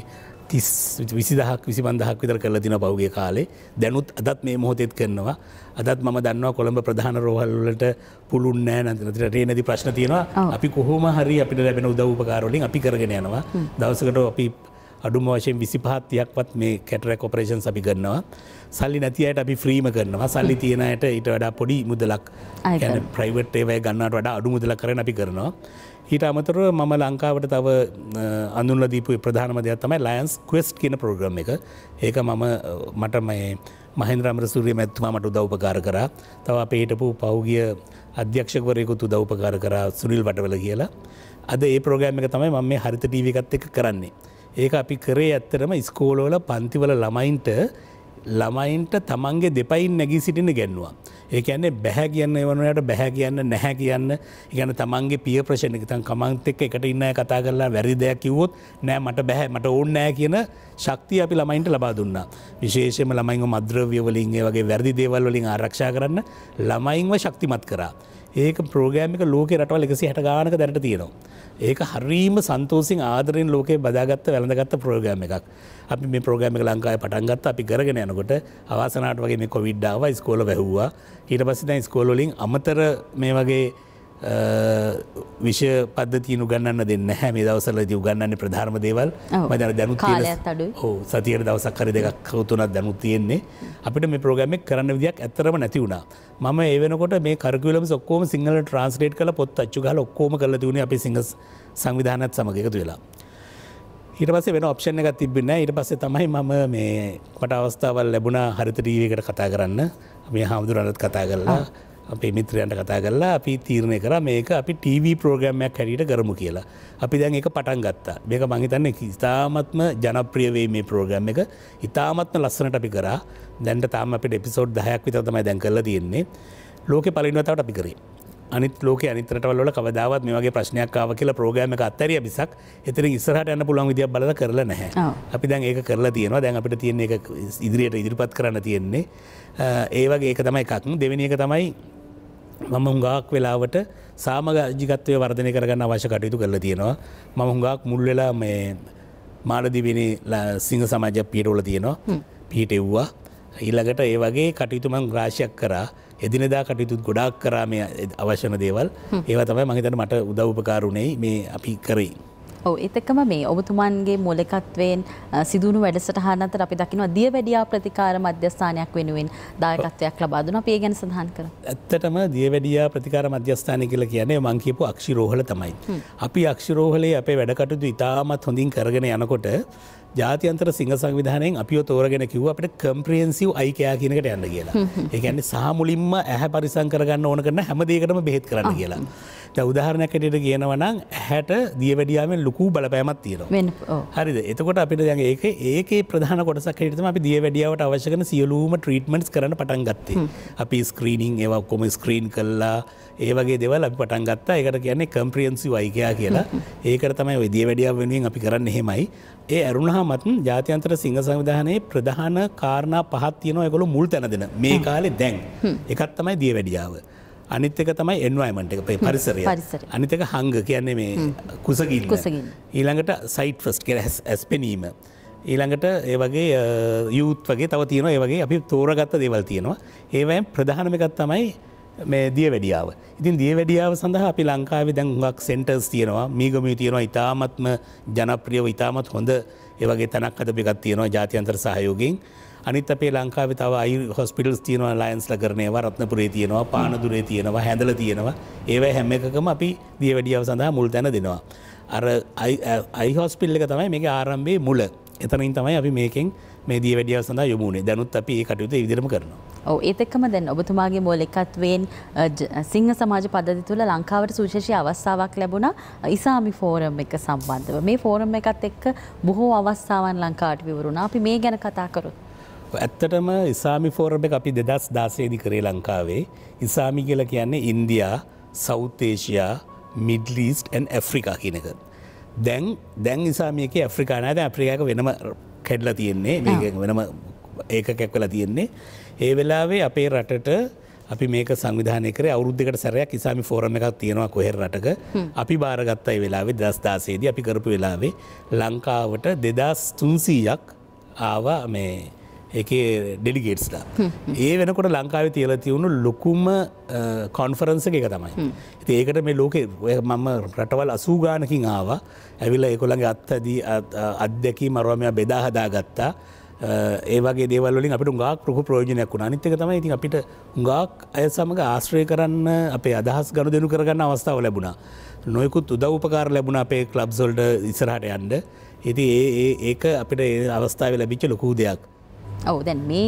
තිස් විසිදහක් විසිබන්දහක් විතර කරලා තින පවුගේ කාලේ දැනුත් අදත් මේ මොහොතෙත් කරනවා අදත් ම දන්නවා කොළඹ ප්‍රධාන රෝහල්ලට පුළුන් නෑ නතිනට රේ නැති ප්‍රශ්න තියෙනවා අපි කොහොම හරි අපිට ලැබෙන උදව්පකාරලින් අපි කරගෙන යනවා දවසකට අපි අඩුම වශයෙන් විසිපහත්තියක්වත් මේ කැටරැක් ඔපරේෂන් අපි කරනවා සල්ලි නැතියට අපි ෆ්‍රීම කරනවා සල්ලි තියෙනයට ඊට වඩා පොඩි මුදලක් ප්‍රයිවට් ඒවය ගන්නට වඩා අඩු මුදල කරන අපි කරනවා ඊට අමතර මම ලංකාවට තව අඳුන්ලදීපු ප්‍රධානම දෙයක් තමයි ලයන්ස් ක්වස්් කියන ප්‍රෝග්‍රම් එක ඒක මම මට මේ මහින්ද්‍රමර සූරිය මැත්තුමා මට උදව්පකාර කරා තව අප හිටපු පෞගිය අධ්‍යක්ෂකවරයකුතු දව්පකාර කරා සුනිල් වටවල කියලා අද ඒ ප්‍රෝග්‍රම් එක තමයි මම මේ හරිත ටීවිකත් එක කරන්නේ ඒක අපි කරේ ඇත්තරම ස්කෝලෝල පන්තිවල ළමයින්ට ළමයින්ට තමන්ගේ දෙපයින් නැගී සිටින ගැන්නවා. ඒ ඇන්නේ බැහැ කියන්න එවනට බැහැ කියන්න නැහැ කියන්න ඉගැන තමන්ගේ පිය ප්‍රශණකතන් කමන්ත එක් එකට ඉන්න කතා කරලා වැරි දෙයක් කිව්වොත් නෑ මට බැහැ මට ඕන්න නෑ කියන ශක්තිය අපි ළමයින්ට ලබා දුන්න. විශේෂම ළමයින් මද්‍රව්‍යවලින් ඒ වගේ වැරදි දේවල්වලින් ආරක්ෂා කරන්න ළමයින්ව ශක්තිමත් කරා. ඒක ප්‍රෝගෑමික ලෝක රටවල් එකසි හට ගානක දැනට තියෙනවා. ඒක හරීම සන්තෝසින් ආදරෙන් ලෝකේ බදාගත්ත වැළඳගත්ත ප්‍රෝග්‍රෑම් එකක් අපි මේ ප්‍රෝග්‍රෑම් එක ලංකාවේ පටන් ගත්තා අපි කරගෙන යනකොට අවාසනාවට වගේ මේ කොවිඩ් ආවා ඉස්කෝල වැහුවා ඊට පස්සේ දැන් ඉස්කෝල වලින් අමතර මේ වගේ විෂ පද්ධතියනු ගන්න දෙන්න හැ මේ දවසලති උගන්නන්නේ ප්‍රධාර්ම දේවල් මදන දැනු සතියට දවසක් හරි දෙකක් කවතුනත් දැනු තියෙන්නේ අපිට මේ ප්‍රෝගමක් කරන්න විදියක් ඇතරම නැති වුණා මම ඒවනකොට මේ කරකුලම ඔක්කෝම සිංහල ට්‍රන්ස්ලේට් කල පොත් අච්චු හල ඔක්කෝම කල තිවුණ අපි සිංහ සංවිධානත් සමගකතු වෙලා ඊට පස වෙන ඔප්ෂණ එකක් තිබෙන ඊට පස්සේ තමයි මම මේ කොට අවස්ථාවල් ලැබුණා හරිතරීවකට කතා කරන්න මේ හාමුදුරනත් කතා කරලා අපේ මිත්‍රයන්ට කතා කරලා අපි තීරණය කර මේක අපි TV ප්‍රෝග්‍රම්මයක් හැටියට කරමු කියලා. අපි දැන් එක පටන් ගත්තා මේක මහිතන්න ඉතාමත්ම ජනප්‍රියවේ මේ ප්‍රෝග්‍රම් එක ඉතාමත්ම ලස්සනට අපි කරා දැන්ට තාම අපි ඩෙපිසෝඩ් දහයක් විතර තමයි දැන් කරලා තියෙන්නේ ලෝකෙ පලින්වතාවට අපි කරේ. අනිත් ලෝක අනිතරටවල කවදාවත් මේ වගේ ප්‍රශ්නයක් ආව කියලා ප්‍රෝගෑම අත්තරිය බිසක් එතන ඉස්සරහට යන්න පුළුවන් විදිිය බල කරලා නැහැ අපි දැන් ඒක කරලා තියෙනවා දැන් අපිට තියන්නේ එක ඉදිරියට ඉදිරිපත් කරන්න තියෙන්නේ ඒවගේ ඒක තමයි එකක් දෙවැනි එක තමයි මම හුඟක් වෙලාවට සාමග ජිකත්වය වර්ධනය කරගන්න අවශ්‍ය කටයුතු කරලා තියෙනවා මම හුඟක් මුල් වෙලා මේ මාලදිවෙනි සිංහ සමාජ පිටවල තියෙනවා පිහිටෙව්වා ඊළඟට ඒ වගේ කටයුතුමන් ග්‍රාශයක් කරා එදිනෙදා කටයුතුත් ගොඩාක් කරාමය අවශ්‍යන දේවල් ඒව තමයි මහිතන මට උදව්පකාරුණේ මේ අපි කරේ. ඔව එතකම මේ ඔබතුමන්ගේ මොලකත්වයෙන් සිදුවුණු වැඩසටහනතර අපි දකිනවා දිය වැඩියා ප්‍රතිකාර මධ්‍යස්ථානයක් වෙනුවෙන් දායකත්වයක් ලබාදුන අපේ ගැන සඳහන් කර. ඇත්තටම දිය වැඩියා ප්‍රතිකාර මධ්‍යස්ථානය කියලා කියන්නේ මංකිපු අක්ෂිරෝහල තමයි. අපි අක්ෂිරෝහලේ අපේ වැඩකටුතු ඉතාමත් හොඳින් කරගෙන යනකොට ජාතියන්තර සිංහ සංවිධානයෙන් අපිෝ තෝරගෙන කිව් අපට කම්ප්‍රියන්සිව් අයිකයා කියනකට යන්න කියලා. ඒකන්නේ සාමුලින්ම ඇහැ පරිසං කරගන්න ඕන කරන හැමදේකටම බෙහෙත් කරන්න කියලා. උදාහරණකට කියනවනම් හැට දියවැඩියාවෙන් ලොකු බලපෑමත් තියෙනවා හරිද එතකොට අපිට දැන් ඒක ඒකේ ප්‍රධාන කොටසක් හටම අපි දිය වැඩියාවට අවශ්‍යකන සියලූම ට්‍රීටමට් කරන පටන් ගත්තේ අපි ස්ක්‍රීනිං ඒවක් කොම ස්ක්‍රීන් කල්ලා ඒවගේ දෙවල් අපි පටන් ගත්තා එකට කියන්නේ කම්ප්‍රියන්සි වයිකයා කියලා ඒකට තමයි වෙදිය වැඩියාව වෙනුවෙන් අපි කරන්න හෙමයි ඒ ඇරුණහා මතන් ජාතියන්තර සිංහ සංවිධානයේ ප්‍රධාන කාරණා පහත් තියෙනවා ඇගොලු මුල් තැන දෙෙන මේ කාලෙ දැන් එකත් තමයි දිය වැඩියාව. අනිත්‍යක තමයි එන්වයිමට එක පරිසරය අනිතක හංග කියන්නේ මේ කුසගිල් ඊළඟට සයිට් ෆස්ට කෙර ඇස් පෙනීම. ඊළඟට ඒ වගේ යුත් වගේ තව තියෙන ඒ වගේ අපි තෝරගත්ත දේවල් තියෙනවා ඒවයින් ප්‍රධානමකත් තමයි මේ දිය වැඩියාව ඉතින් දිය වැඩියාව සඳහා අපි ලංකාවේ දැන් හුඟක් සෙන්ටර්ස් තියෙනවා මීගමී තියෙනවා ඉතාමත්ම ජනප්‍රියව ඉතාමත් හොඳ ඒවගේ තැනක් අදපිකත් තියෙනවා ජාතියන්තර සහයෝගෙන් අනිත් අපේ ලංකාව තව අයි හොස්පිටල් තියනවා ලයින්ස්ල කරනවා රත්නපුරේ තියෙනවා පානදුරේ තියෙනවා හැඳල තියෙනවා ඒව හැම එකකම අපි දිය වැඩියාව සඳහා මුල් තැන දෙනවා. අර අයිහෝස්පිල්ල එක තමයි මේ ආරම්භේ මුල එතනින් තමයි අපි මේකෙන් මේ දී වැඩිය සඳ යොමුණේ දැනුත් අපි ඒ කටයුතු ඉදිරම කරනවා ඔ ඒතක්කම දැන් ඔබතුමාගේ මෝලෙකත්වෙන් සිංහ සමාජ පදදි තුළ ලංකාවට සුශේෂය අවස්ථාවක් ලැබුණ ඉසාමි ෆෝරම් එක සම්බන්ධව මේ ෆෝරම් එකත් එක්ක බොහෝ අවස්ථාවන් ලංකාට විවරුණ අපි මේ ගැන කතා කරොත්. ඇත්තටම ඉසාමි ෆෝරම අපි දෙදස් දාසේදි කරේ ලංකාවේ ඉසාමි කියල කියන්නේ ඉන්දයා සෞතේෂයා මිඩ්ලිස්ට ඇන් ඇෆ්‍රිකා කියනක. දැන් දැන් ඉසාමියක ඇෆ්‍රිකානාද අප්‍රිකාක වෙනම කැඩල තියෙන්නේ වෙනම ඒක කැක්වල තියෙන්නේ. ඒ වෙලාවේ අපේ රටට අපි මේක සංවිධානය කර අවුද්ධකට සැරයක් ඉසාමි ෆෝරම එකක් තියෙනවා කොහෙර රටක අපි භාරගත්තයි වෙලාවේ දස්ථාසේදී අපි කරපු වෙලාවේ ලංකාවට දෙදස් තුන්සීයක් ආවා මේ එකේ ඩෙඩිගේටස්ලා. ඒ වෙනකොට ලංකාව තියල තියවුණු ලොකුම කොන්ෆරන්ස එක තමයි. ඒකට මේ ලෝකෙ මම රටවල් අසූගානකින් ආව ඇවිල්ල එකොළඟ අත්තදී අත්දැකී මරවමයා බෙදාහදා ගත්තා. ඒවගේ දේවල්ලින් අපට උගක් රොහ ප්‍රෝජනයක් වුණ අනිත්තක තමයි ඉතින් අපිට උගක් ඇය සමඟ ආශ්‍රය කරන්න අපේ අදහස් ගණු දෙනු කරගන්න අවස්ථාව ලැබුණා. නොයකුත් උදව්පකාර ලැබුණ අපේ කලබ්සොල්ඩ ඉසරහට යන්ඩ. ඉති ඒ ඒක අපිට ඒ අවස්ථාව ලැබිච්ච ලොකූ දෙයක්. ඔව දැන් මේ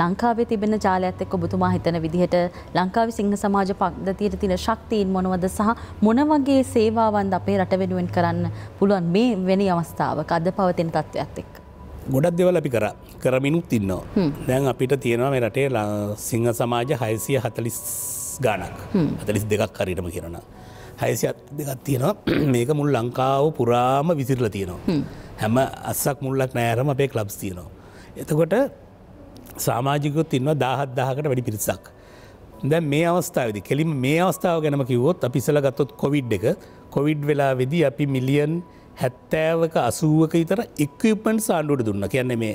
ලංකාවේ තිබෙන ජාලයත් එක්ක ඔබතුමා හිතන විදිහට ලංකාවේ සිංහ සමාජ පද්ධතියට තියෙන ශක්තියින් මොනවද සහ මොන වගේ සේවාවන්ද අපේ රට වෙනුවෙන් කරන්න පුළුවන් මේ වෙනි අවස්ථාවක අද පවතින තත්ත්වයක් එක්ක ගොඩක් දෙවල් අපි කර කරමිනුත් ඉන්නවා දැන් අපිට තියෙනවා මේ රටේ සිංහ සමාජ හයසිය හතලිස් ගානක් හතලිස් දෙකක් හරිටම කරන හයසිත් දෙකක් තියෙනවා මේක මුල් ලංකාව පුරාම විසිරල තියෙනවා හැම අස්සක් මුල්ලක් නෑරම අපේ කලබ්ස් තියෙනවා එතකොට සාමාජිකුත් ඉන්නවා දාහත් දාහකට වැඩි පිරිසක්. දැ මේ අවස්ථාවද කෙලින් මේ අවස්ථාව ගැනම කිවොත් අපිසල ගත්තොත් කොවිඩ් එක කොවිඩ් වෙලා වෙදි අපි මිලියන් හැත්තෑවක අසුවක ඉතර ඉක්වපන්ට සාණ්ඩුවට දුන්න කියන්න මේ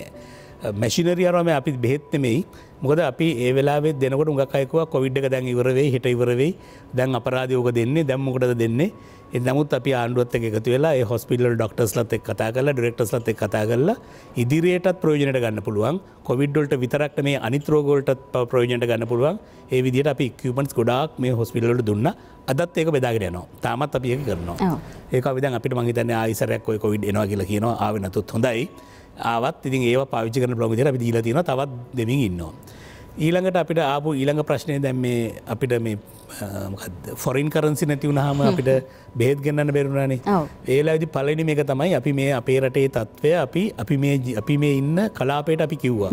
මැසිිනරි අරම අපි බෙහෙත්තෙමයි මොකද අපි ඒ වෙලාේ දෙනකට උගකයකවා කොවිඩ් එක දැන් ඉවරවේ හිට ඉවරවෙයි දැන් අපරාධයෝක දෙන්නේ දැම්මකට දෙන්නේ එදමුත් අපි ආණ්ඩුවත් එකතු වෙලා හොස්පිල්ල ඩක්ටස්ලත් එක් කතා කල ඩෙක්ටස්ලත් එක් කතා කරල ඉදිරියටත් ප්‍රයෝජනට ගන්න පුළුවන් කොවිඩ්ඩොල්ට විතරක් මේ අනිතරෝගෝල්ටත් ප්‍රයෝජනට ගන්න පුළුවන් ඒ විදිට අපි කිවමන්ස් ගොඩක් මේ හොස්පිල්ලට දුන්න අදත් ඒක බෙදාගෙනනවා තාමත් අපි ඒක කරනවා ඒක විදන් අපිට මහිතන ආයිසරයක් ඔය කොවිඩ් එනවා කියලා කියනවා ආවනතුත් හොඳයි ආවත් ඉතින් ඒ පාවිචි කරන ප්‍රගතිර අපි දීලතින තවත් දෙමින් ඉන්නවා. ඊළඟට අපිට ආපු ඊළඟ ප්‍රශ්නය දැම් මේ අපිට මේ ෆොරින් කරන්සි නැති වුණහම අපිට බේත් ගන්න බෙරුණනේ ඒලා ඇති පලනි මේක තමයි අපි මේ අපේ රටේ තත්ත්වය අපි අපි මේ අපි මේ ඉන්න කලාපයට අපි කිව්වා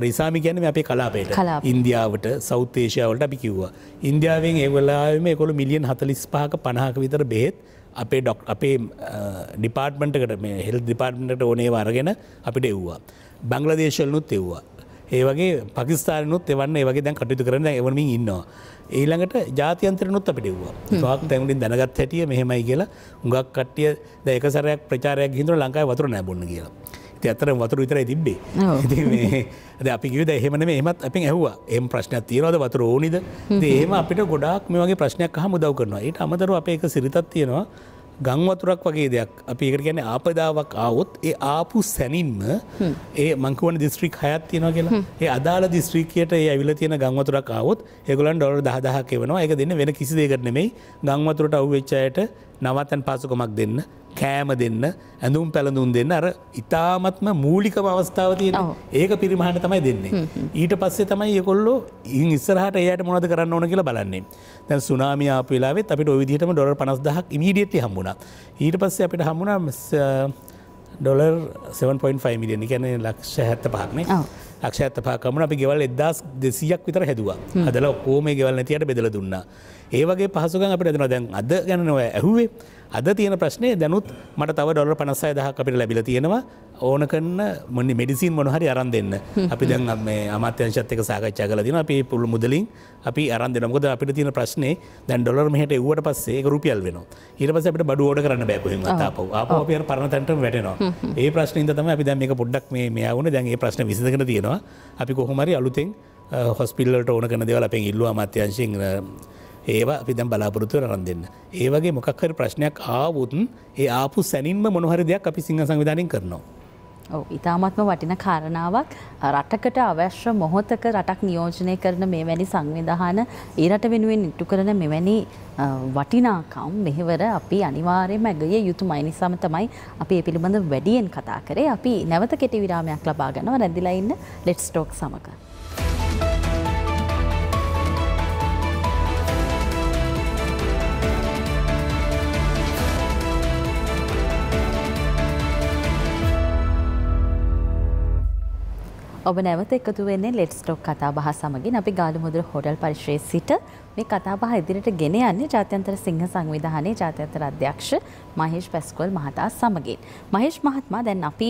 අරිසාමි ගැන අපේ කලාපයට ඉන්දියාවට සෞතේශයාවලට අපි කිව්වා ඉන්දියාවෙන් ඒවලාම කොළු මිලියන් හතලිස් පහක පණහක විතර බෙහෙත් අපේ ඩොක් අපේ ඩිපාර්ට්මටකට මේ හෙල් දිපාර්ට්මට ඕනේ වරගෙන අපිට එව්වා බංලදේශල්නුත් එව්වා ඒවගේ පකිස්ානත් එවන්න ඒවගේ දැන් කටයුතු කරන එවමින් ඉන්නවා. ඒළඟට ජාතියන්තරනුත් අපිටවා වාක් තැවලින් දැනගත් හැටිය මෙහෙමයි කියලා උඟක් කට්ටිය දැකසරයක් ප්‍රචාරයක් හිදුර ලංකායි වතුර නැබොන්න කියලා. ඇතර වතුර විතරයි තිබ්බේ ද අපි ගිවිද එහෙමන එමත් අපි ඇහවා එම ප්‍රශ්නයක් තියනවද වතුර ඕනිද ඒම අපිට ගොඩක් මේ වගේ ප්‍රශ්නයක් හම දව කරනවා ඒට අමතර අප එක සිරිතත් තියෙනවා ගංවතුරක් වගේ දෙයක් අපි ඒකට ගැන ආපදාවක් ආවොත් ඒ ආපු සැනින්ම ඒ මංකවන දිස්ත්‍රික් හයත් තියෙන කියලා ඒ අදාල දිස්ත්‍රිකයට ඒ ඇවිල තියෙන ගංවතුරක් ආවොත් ඒගොලන් ඩොල දහදහක් එවනවා එක දෙන්න වෙන කිසි දෙකට නෙමෙයි ගංවතුරට අව්වෙච්චායට නවත්තන් පාසුකමක් දෙන්න කෑම දෙන්න ඇඳුම් පැළඳුම් දෙන්න අර ඉතාමත්ම මූලිකම අවස්ථාව තියෙන ඒක පිරිමහට තමයි දෙන්නේ. ඊට පස්සේ තමයි ඒකොල්ලෝ ඉන් ඉස්සරහට එයට මොනද කරන්න ඕන කියලා බලන්නේ. දැන් සුනාමිය ආපු වෙලාවෙත් අපිට ඔය විදිහටම ඩොලර් 50000ක් ඉමීඩියට්ලි හම්බුණා. ඊට පස්සේ අපිට හම්බුණා uh, ඩොලර් 7.5 මිලියන කියන්නේ ලක්ෂ 75ක් නේ. ලක්ෂ 75කම අපි ගෙවල් 1200ක් විතර හැදුවා. හදලා ඔක්කොම මේ ගෙවල් නැතියට බෙදලා දුන්නා. ඒ වගේ පහසුකම් අපිට දෙනවා. දැන් අද ගැන නෝ ඇහුවේ. අද තියෙන ප්‍රශ්නේ දැනුත් මට තව ඩොලර් 56000ක් අපිට ලැබිලා තියෙනවා. ඕන කන්න මොනි මෙඩිසින් මොනහරි අරන් දෙන්න අපි දැන් මේ අමාත්‍යංශත්තක සාකච්ඡා කල දින අපි පුළු මුදලින් අපි අරන් දෙන මොකද අපිට තියෙන ප්‍රශ්නේ දැන් ඩොලර් මෙහෙට එව්වට පස්සේ ඒක රුපියල් වෙනවා ඊට පස්සේ අපිට බඩු ඕඩර් කරන්න බෑ කොහෙන්වත් ආපහු ආපහු අපි අර පරණ තැනටම වැටෙනවා ඒ ප්‍රශ්නින්ද තමයි අපි දැන් මේක පොඩ්ඩක් මේ මෙයා වුණේ දැන් ඒ ප්‍රශ්න විසඳගෙන තියෙනවා අපි කොහොම හරි අලුතෙන් හොස්පිටල්වලට ඕන කරන දේවල් අපෙන් ඉල්ලුවා අමාත්‍යංශයෙන් ඒවා අපි දැම් බලාපොරතුව රන් දෙන්න. ඒවගේ මොකක්හරි ප්‍රශ්නයක් ආවුතුන් ඒ ආපු සැනින්ම මොනහරි දෙයක් අපි සිංහ සංවිධානය කරනවා. ඉතාමත්ම වටින කාරණාවක් රටකට අවශ්‍ය මොහොතක රටක් නියෝජනය කරන මෙවැනි සංවිධාන ඒ රට වෙනුවෙන් ඉටු කරන මෙවැනි වටිනාකම් මෙහෙවර අපි අනිවාර්යයෙන්ම ඇගිය යුතුමයි නිසාම තමයි අපි ඒ පිළිබඳ වැඩියෙන් කතා කරේ අපි නැවත කෙටි විරාමයක් ලබා ගන්නවා රැඳිලා ඉන්න ලෙට්ස් ටෝක් සමග ඔබ නැවත එකතු වෙන්නේ ලෙට් ස්ටොක් කතාබහ සමගින් අපි ගාලු මුදුර හොටල් පරිශ්‍රයේ සිට මේ කතාබහ ඉදිරියට ගෙන යන්නේ ජාත්‍යන්තර සිංහ සංවිධානයේ ජාත්‍යන්තර අධ්‍යක්ෂ මහේෂ් පැස්කොල් මහතා සමගින්. මහේෂ් මහත්මයා දැන් අපි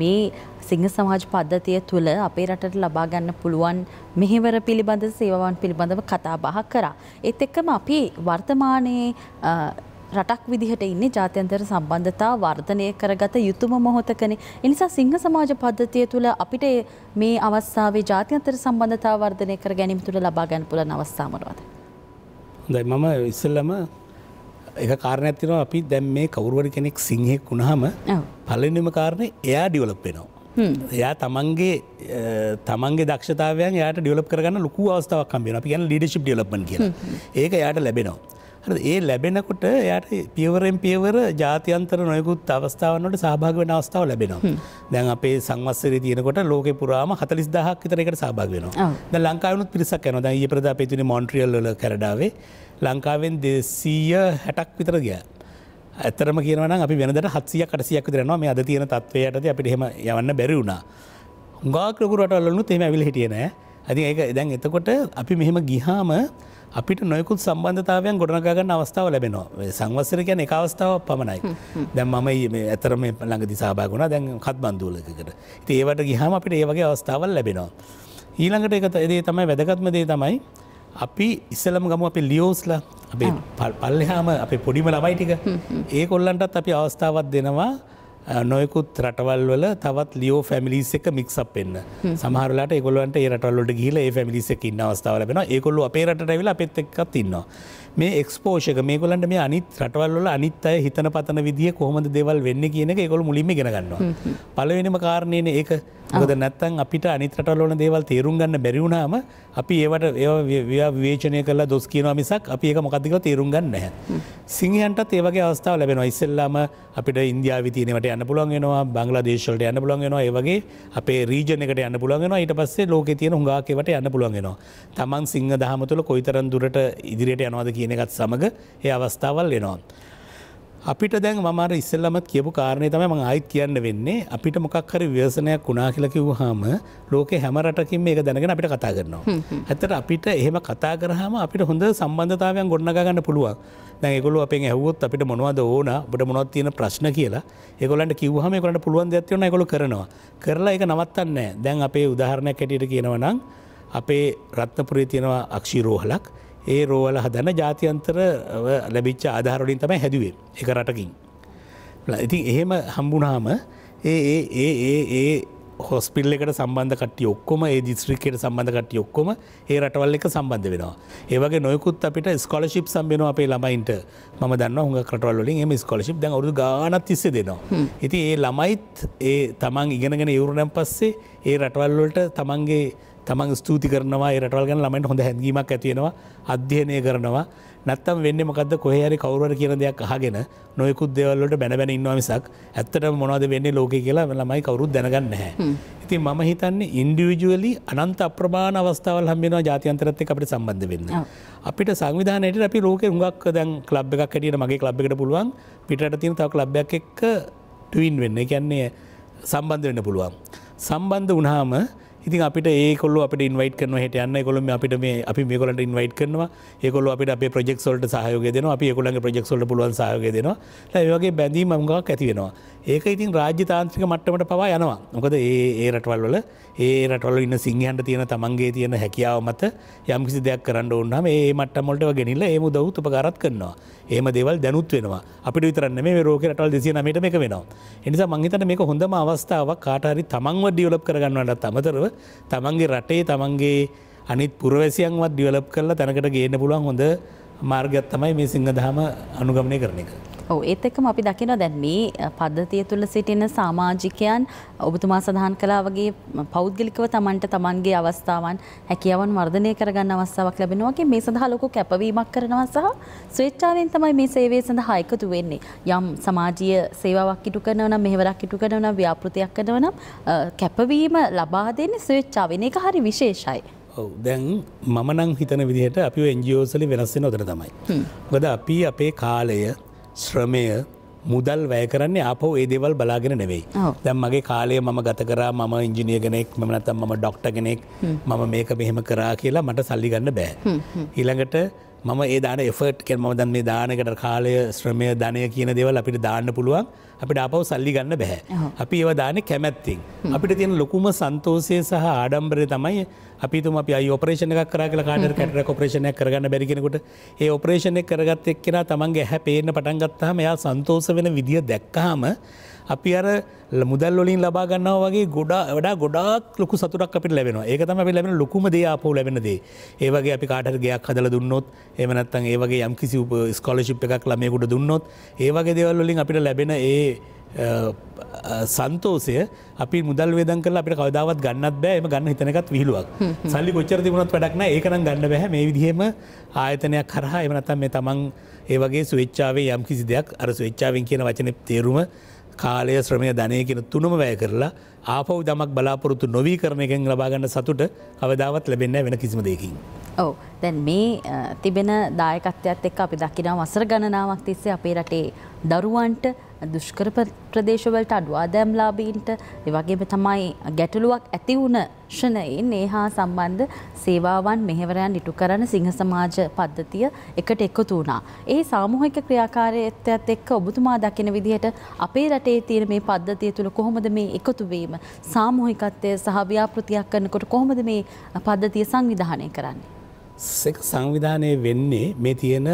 මේ සිංහ සමාජ පද්ධතිය තුළ අපේ රටට ලබා ගන්න පුළුවන් මෙහෙවර පිළිබඳ සේවාවන් පිළිබඳව කතාබහ කරා. ඒත් එක්කම අපි වර්තමානයේ රටක් විදිහට ඉන්නේ ජාත්‍යන්තර සම්බන්ධතා වර්ධනය කරගත යුතුම මොහොතකනේ. එනිසා සිංහ සමාජ පද්ධතිය තුළ අපිට මේ අවස්ථාවේ ජාත්‍යන්තර සම්බන්ධතා වර්ධනය කර ගැනීම තුළ ලබා ගන්න පුළුවන් අවස්ථා මොනවද? හොඳයි මම ඉස්සෙල්ලම එක කාරණයක් තියෙනවා අපි දැන් මේ කවුරුවරි කෙනෙක් සිංහෙක් වුණාම පළවෙනිම කාරණේ එයා ඩිවලොප් වෙනවා. එයා තමන්ගේ තමන්ගේ දක්ෂතාවයන් යාට ඩියලප් කරගන්න ලොකු අවස්ථාවක් කම්බෙන අපි ගැන ලිඩිශිප් ඩියලප්මන් කියලා ඒක යායට ලැබෙනවා ඒ ලැබෙනකොට එයට පියවරෙන් පියවර ජාතියන්තර නොයකුත් අවස්ථාවනට සභාග වෙන අවස්ථාව ලැබෙනවා දැන් අපේ සංවස්සර තියනකොට ලෝක පුරාම හතලිස් දහක් තරකට සභාග වෙනවා ද ලංකාවනුත් පිරිසක් යන ඒ ප්‍රදා පේතින මොන්ට්‍රියල්ල කරඩාවේ ලංකාවෙන් දෙසීය හැටක් විතර ගිය ඇතරම කියනවන අපි වෙනදට හත්සිය කටසියක් දරනවා මේ අද තියෙන තත්වයට අපිට හෙම යවන්න බැරි වුණා හුඟාක්‍රපුරටල්ලනු තෙම ඇවිල් හිටියනෑ ඇති ඒ දැන් එතකොට අපි මෙහෙම ගිහාම අපිට නොයකුත් සම්බන්ධතාවයන් ගොඩනගන්න අවස්ථාව ලැබෙනවා සංවස්සර කියන එක අවස්ථාව පමණයි දැම් මම ඇතර මේ ළඟ දිසාභාගුණ දැන් කත් බන්ඳූලකට ඒවට ගිහම අපිට ඒවගේ අවස්ථාවල් ලැබෙනවා. ඊළඟට එකත එදේ තමයි වැදගත්ම දේ තමයි අපි ඉස්සලම ගම අපේ ලියෝස්ල අපේ පල්ලෙහාම අපේ පොඩිම ලබයි ටික ඒ කොල්ලන්ටත් අපි අවස්ථාවත් දෙනවා නොයකුත් රටවල් වල තවත් ලියෝ ෆැමිලිස් එක මික්සප් වෙන්න සමහරලාට ඒගොල්ලන්ට ඒ රටවල්ලට ගිහිලා ඒ ෆැමිලිස් එක ඉන්න අවස්ථාව ලැබෙනවා ඒගොල්ලෝ අපේ රටට ඇවිල්ලා අපිත් එක්කත් ඉන්නවා මේ එක්ස්පෝෂක මේගොලන්ට මේ අනිත් රටවල්ල අනිත් අය හිතන පතන විදිිය කොහොමද දෙවල් වෙන්න කියන එකකොල් මුලිම ගෙනගන්නවා. පලවෙනම කාරණයන ඒක ගොද නැත්තන් අපිට අනිතරටලෝන දේවල් තේරුම් ගන්න බැරිවුණාම අපි ඒවට ඒවා වේචනය කලා දොස් කියනවා මිසක් අපි ඒක මොකක්දික තේරුම් ගන්න හැ. සිංහන්ටත් ඒවගේ අවස්ථාව ලැබෙන ඉස්සල්ලාම අපිට ඉන්දයා විතිනට යන්න පුළන්ගෙනවා බංලා දේශල්ට යන්න පුළන්ගෙනවා ඒවගේ අපේ රීජන එකට යන්න පුළන්ගෙනවා ඊට පස්සේ ලෝක තියෙන හුඟාකවට යන්න පුළන්ගෙනවා. තමන් සිංහ දහමතුළ කොයිතරන් දුරට ඉදිරියට යනවාද කියන කියන එකත් සමඟ ඒ අවස්ථාවල් එනවා. අපිට දැන් මර ඉස්සල්ලමත් කියපු කාරණය තම ම අයිත් කියන්න වෙන්නේ අපිට මොකක්හරි ව්‍යසනයක් වුණා කියලකිව් හාම ලෝක හැමරටකින් මේක දැනගෙන අපිට කතා කරනවා. ඇතට අපිට එහෙම කතා කරහම අපිට හොඳ සම්බන්ධතාවයන් ගොඩනගන්න පුළුවන් දැගොල අප ඇහුවොත් අපිට මොනවද ඕන බට මොත් තියන ප්‍රශ්න කියලා එකොලට කිව්හම කොට පුළුවන් දෙයක්ත්වන එකොල කරනවා කරලා එක නවත්තන්න දැන් අපේ උදාහරණයක් කැටියට කියනවනම් අපේ රත්නපුරේ තියෙනවා අක්ෂිරෝහලක්. ඒ රෝවල හදන ජාතියන්තර ලැබිච්ච ආධාරලින් තමයි හැදුවේ එක රටකින්. ඉතින් එහෙම හම්බුනාම ඒ හොස්පිල් එකට සම්බන්ධ කට්ටිය ඔක්කොම ඒ දිස්ත්‍රිකට සම්බන්ධ කට්ටිය ඔක්කොම ඒ රටවල් එක සම්බන්ධ වෙනවා. ඒවගේ නොයකුත් අපිට ස්කොලශිප් සම්බෙන අපේ ළමයින්ට ම දන්න හුඟ කටවල්ලින් එම ස්කොලශිප් දැන් ඔරු ගානත් තිස්ස දෙනවා. ඉති ඒ ළමයිත් ඒ තමන් ඉගෙනගෙන යවරුණැම් පස්සේ ඒ රටවල්වලට තමන්ගේ තමන් ස්තුති කරනවා රටවල් ගන්න ළමයිට හොඳ හැඟීමක් ඇතියෙනවා අධ්‍යයනය කරනවා නැත්තම් වෙන්න මොකද කොහරි කවරුවට කියන දෙයක් අහගෙන නොයකුත් දෙවල්ලට බැනබැන ඉන්නවාමිසක් ඇත්තට මොනවද වෙන්නේ ලෝක කියලා ළමයි කවරුත් දැනගන්න හැ. ඉතින් මම හිතන්නේ ඉන්ඩිවිජුවලි අනන්ත අප්‍රමාණ අවස්ථාවල් හම්බෙනවා ජාතින්තරත්ය අපට සම්බන්ධ වෙන්න. අපිට සංවිධානයට අපි ලෝක හුඟක් දැන් ලබ් එකක් හැටියට මගේ ලබ් එකට පුළුවන් පිට තින තවක් ලබ්යක් එක්ක ටවන් වෙන්න කියන්නේ සම්බන්ධ වෙන්න පුළුවන්. සම්බන්ධ වනාම ඉතින් අපිට ඒකොල අපට ඉන්වයිට කන හට යන්න කොළම අපිට මේ අපි මේකොලට ඉන්වයිට කනවා ඒකොල අපට අප ප්‍රෙක් සොල්ට සහයෝග දෙන අපි කොළන් ප්‍රෙක් සොල්ට පුලුවන් සයෝග දෙනවා ඒවගේ බැඳීම මගක් ඇතිවෙනවා ඒක ඉතින් රාජ්‍ය තාන්ත්‍රික මට්ටමට පවා යනවා මොකද ඒ ඒ රටවල් වල ඒ රටවල ඉන්න සිංහන්ට තියෙන තමන්ගේ තියෙන හැකියාව මත යම්කිසි දෙයක් කරන්න ඕන්නම ඒ මට්ටමොල්ට ගෙනනිල්ල ඒම දව් උපකාරත් කරනවා ඒම දෙවල් දැනුත් වෙනවා අපිට විතරන්න මේ රෝක රටවල් දෙසිය නමට මේක වෙනවා එනිසා මංහිතන මේක හොඳම අවස්ථාවක් කාටහරි තමන්ව ඩියලප් කරගන්නට තමතරව තමන්ගේ රටේ තමන්ගේ අනිත් පුරවැසියන්වත් ඩියලප් කරලා තැනකට ගේන්න පුළුවන් හොඳ මාර්ගත් තමයි මේ සිංහදහම අනුගමනය කරන එක. ඔව ඒත් එක්කම අපි දකිනවා දැන් මේ පද්ධතිය තුළ සිටින සමාජිකයන් ඔබතුමා සඳහන් කළා වගේ පෞද්ගලිකව Tamanට Tamanගේ අවස්ථාවන් හැකියාවන් වර්ධනය කරගන්න අවස්ථාවක් ලැබෙනවා වගේ මේ සඳහා ලොකු කැපවීමක් කරනවා සහ ස්වේච්ඡාවෙන් තමයි මේ සේවය සඳහා එකතු වෙන්නේ යම් සමාජීය සේවාවක් ඉටු කරනවා නම් මෙහෙවරක් ඉටු කරනවා නම් ව්‍යාපෘතියක් කරනවා නම් කැපවීම ලබා දෙන්නේ ස්වේච්ඡාවෙන් ඒක හරි විශේෂයි දැන් මමනං හිතන විදිහට අපි එන්ජෝසලි වෙනස්සෙන ොදර තමයි. ගොද අපි අපේ කාලය ශ්‍රමය මුදල් වැය කරන්නේ අපෝ ඒ දේවල් බලාගෙන නෙවෙයි. දැම් මගේ කාලය මම ගතකරා ම ඉංජිනිය කෙනෙක් මනතම් ම ඩොක්ට කෙනෙක් මම මේක මෙහෙම කරා කියලා මට සල්ලිගන්න බෑ. ඊළඟට මම ඒ දාන එෆට් කෙන් ම දන් මේ දානකට කාලය ශ්‍රමය ධනය කියන දෙවල් අපිට දාන්න පුළුවන් අපිට අපව සල්ලි ගන්න බැහැ. අපි ඒව දාන කැමැත්තින්. අපිට තියෙන ලොකුම සන්තෝසය සහ ආඩම්බරය තමයි අපිතුම අපි ඔපරේෂණ එකක් කරා කියලා කාටර් කැටර ඔපරේෂණයක් කරගන්න බැරි කෙනෙකුට ඒ ඔපරේෂණය කරගත් එක්කෙනා තමන්ගේ ඇහැ පේන්න පටන් ගත්තාම එයා සන්තෝෂ වෙන විදිය දැක්කහම අපි අර මුදල් ොලින් ලබාගන්නව වගේ ගොඩා වඩා ගොඩක් ලොක සතුරක් අපට ලැබෙන ඒකතම අපි ලැබෙන ලොකුම දේආපෝ ලැබෙනදේ ඒවගේ අපි කාටර ගයක් හදල දුන්නොත් එමනත්තන් ඒවගේ යම්කිසි ස්කොලශිප් එකක් ළමයකුට දුන්නොත් ඒවගේ දෙවල්ලින් අපිට ලැබෙන ඒ සන්තෝසය අපි මුදල් වේදන් කල අපිට කවදාවත් ගන්නත් බෑම ගන්න හිතනකත් විහිලුවක් සල්ලි කොච්චර තිබුණත් වැඩක්න ඒකන ගන්න බැහ මේ විදිහෙම ආයතනයක් කරහා එමනතම් මේ තමන් ඒ වගේ ස්වේච්චාවේ යම් කිසි දෙයක් අර ස්වේච්චාවෙන් කියන වචන තේරුම කාලය ශ්‍රමය ධනය කියෙන තුනම වැය කරලා ආපව් දමක් බලාපොරොත්තු නොවී කරන එකෙන් ලබාගන්න සතුට අවදාවත් ලැබෙන්න වෙන කිසිම දෙකින්. ඔව දැන් මේ තිබෙන දායකත්වයක්ත් එක් අපි දකිනා වසර ගණනාවක් තිස්සේ අපේ රටේ දරුවන්ට දුෂ්කර ප්‍රදේශවලට අඩුවාදෑම්ලාබීන්ට වගේම තමයි ගැටලුවක් ඇති වුණ ක්ෂණයෙන් ඒ හා සම්බන්ධ සේවාවන් මෙහෙවරයන් ඉටු කරන සිංහ සමාජ පද්ධතිය එකට එකතු වුණා. ඒ සාමූහික ක්‍රියාකාරීත්වයත් එක්ක ඔබතුමා දකින විදිහට අපේ රටේ තියෙන මේ පද්ධතිය තුළ කොහොමද මේ එකතු වීම සාමූහිකත්වය සහ ව්‍යාපෘතියක් කරනකොට කොහොමද මේ පද්ධතිය සංවිධානය කරන්නේ? සංවිධානය වෙන්නේ මේ තියෙන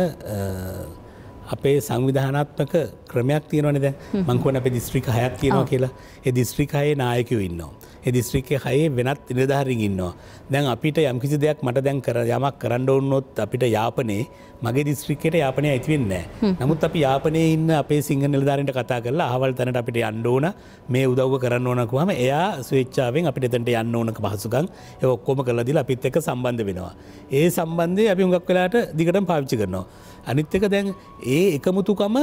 අපේ සංවිධානත්මක ක්‍රමයක් තියෙනවන දැ මංකුවන අප දිස්ත්‍රික හයක් තියෙනවා කියලා එ දිස්ත්‍රිකයේ නායකව ඉන්නවා. එ දිස්ත්‍රිකය හයේ වෙනත් නිධාරින් ඉන්නවා. දැන් අපිට යම්කිසි දෙයක් මට දැන් කර යමක් කරන්න ඔන්නොත් අපිට යාපනේ මගේ දිස්ත්‍රික්කයට යාපනය ඇතිවෙන්නේ නමුත් අපි යාපනය ඉන්න අපේ සිංහ නිලධාරට කතා කරලා අවල් තැනට අපිට අන්ඩෝන මේ උදව්ව කරන්න ඕනකුහම එයා ස්වේච්චාවෙන් අපිට තැට යන්න ඕනක පහසුකන් ඔක්කොම කරලදිල අපිත් එක සම්බන්ධ වෙනවා. ඒ සම්බන්ධය අපි උඟක් වෙලාට දිගටම පාවිච්චි කරනවා. අනිත් එක දැන් ඒ එකමුතුකම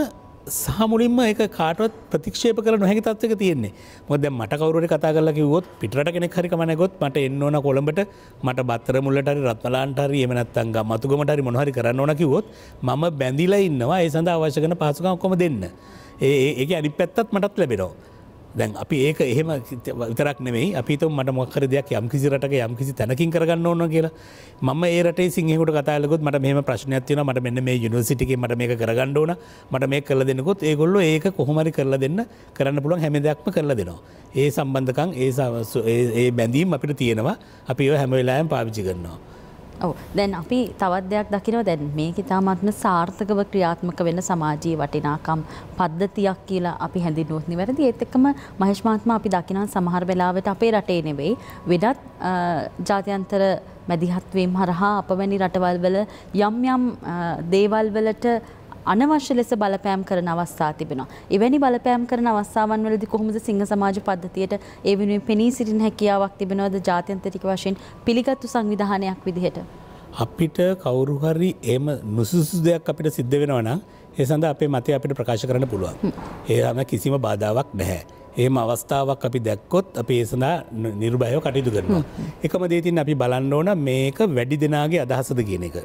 සහමුලින්ම එක කාටවත් ප්‍රතික්ෂේප කර නොහැකි තත්වක තියෙන්නේ මොද මට කවරුට කතා කරලා කිවොත් පිට කෙනෙක් හරි මනකොත් මට එන්න ඕන කොළඹට මට බත්තර මුල්ලටරි රත්මලාන්ටරි එමනත්තන්ග මතුකමටරි මොහරි කරන්න ඕන කිවොත් මම බැඳිලා ඉන්නවා ඒ සඳ අවශ්‍යකන පහසුකම් කොම දෙන්න. ඒ අනි පැත්තත් මටත් ලැබෙනවා. දැන් අපි ඒක එහෙම විතරක් නෙමේ අපිතු මට මොක්කර දෙයක් යම්කිසි රටක යම්කිසි තැනකින් කරගන්න ඕන කියලා මම ඒරට සිංහකට කතාලකුත් මට මෙම ප්‍රශ්නයක්තින මට මෙන්න මේ යුනිසිටික මට මේ කරගන්න ඕන මට මේ කරල දෙනකුත් ඒගොල්ල ඒක කොහොමරි කරලා දෙන්න කරන්න පුළුවන් හැම දෙයක්ම කරලා දෙනවා. ඒ සම්බන්ධකං ඒ ඒ බැඳීම් අපිට තියෙනවා අපි හැම වෙලායම් පාවිචි කරනවා. ඔව දැන් අපි තවත් දෙයක් දකිනවා දැන් මේක ඉතාමත්ම සාර්ථකව ක්‍රියාත්මක වෙන සමාජයේ වටිනාකම් පද්ධතියක් කියලා අපි හැඳින්වුවොත් නිවැරදි ඒත් එක්කම මහේෂ් මහත්මයා අපි දකිනවා සමහර වෙලාවට අපේ රටේ නෙවෙයි වෙනත් ජාත්‍යන්තර මැදිහත්වීම් හරහා අපවැනි රටවල් වල යම් යම් දේවල් වලට අනවශ්‍ය ලෙස බලපෑම් කරන අවස්ථා තිබෙනවා. එවැනි බලපෑම් කරන අවස්ථාවන් වලදී කොහොමද සිංහ සමාජ පද්ධතියට ඒ වෙනුවෙන් පෙනී සිටින හැකියාවක් තිබෙනවද ජාත්‍යන්තරික වශයෙන් පිළිගත්තු සංවිධානයක් විදිහට? අපිට කවුරු හරි එහෙම නුසුසුසු දෙයක් අපිට සිද්ධ වෙනවා නම් ඒ සඳහා අපේ මතය අපිට ප්‍රකාශ කරන්න පුළුවන්. ඒ හැම කිසිම බාධාවක් නැහැ. ඒම අවස්ථාවක් අපි දැක්කොත් අප ඒසඳ නිර්භයව කටයුතු කරනවා. එකම දේතින් අපි බලන්න ඕන මේක වැඩි දෙනාගේ අදහසද කියන එක.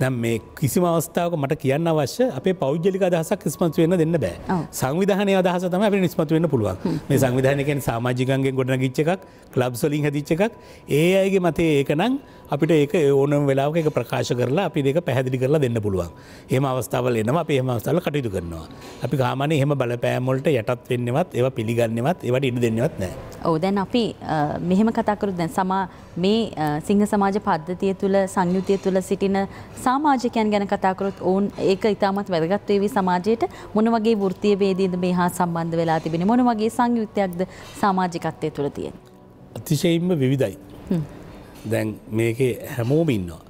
දැම් මේ කිසිම අවස්ථාවක මට කියන්න අවශ්‍ය අපේ පෞද්ගලික අදහසක් ස්මතු වෙන දෙන්න බෑ සංවිධානය අදහස තම අපි නිස්මතු වෙන්න පුළුවන් මේ සංවිධානකෙන් සාමාජිකන්ගේ ගොඩන ගිච්ච එකක් ලබ් සොලින් හදිච්ච එකක් ඒ අයගේ මතේ ඒකනං අපිට ඒක ඕනම් වෙලාවක එක ප්‍රකාශ කරලා අපි දෙක පැහැදිලි කරලා දෙන්න පුළුවන් එම අවස්ථාවල එනවා අප එහම අවස්ථාල කටයුතු කරනවා. අපි ගාමන එහෙම බලපෑමොලට යටත් වෙන්නවත් ඒව පිළිගන්නවත් ඒවට ඉඩ දෙන්නවත් නෑ. ඕ දැන් අපි මෙහෙම කතාකරු දැන් සමා මේ සිංහ සමාජ පද්ධතිය තුළ සංයුතිය තුළ සිටින සාමාජකයන් ගැන කතාකරොත් ඔවුන් ඒක ඉතාමත් වැදගත්වේවී සමාජයට මොන වගේ ෘතිය වේදීද මේ හා සම්බන්ධ වෙලා තිබෙන මොන වගේ සංයුත්තයක්ද සමාජිකත්වය තුළ තියෙන. අතිශයින්ම විවිධයි. දැන් මේකේ හැමෝම ඉන්නවා.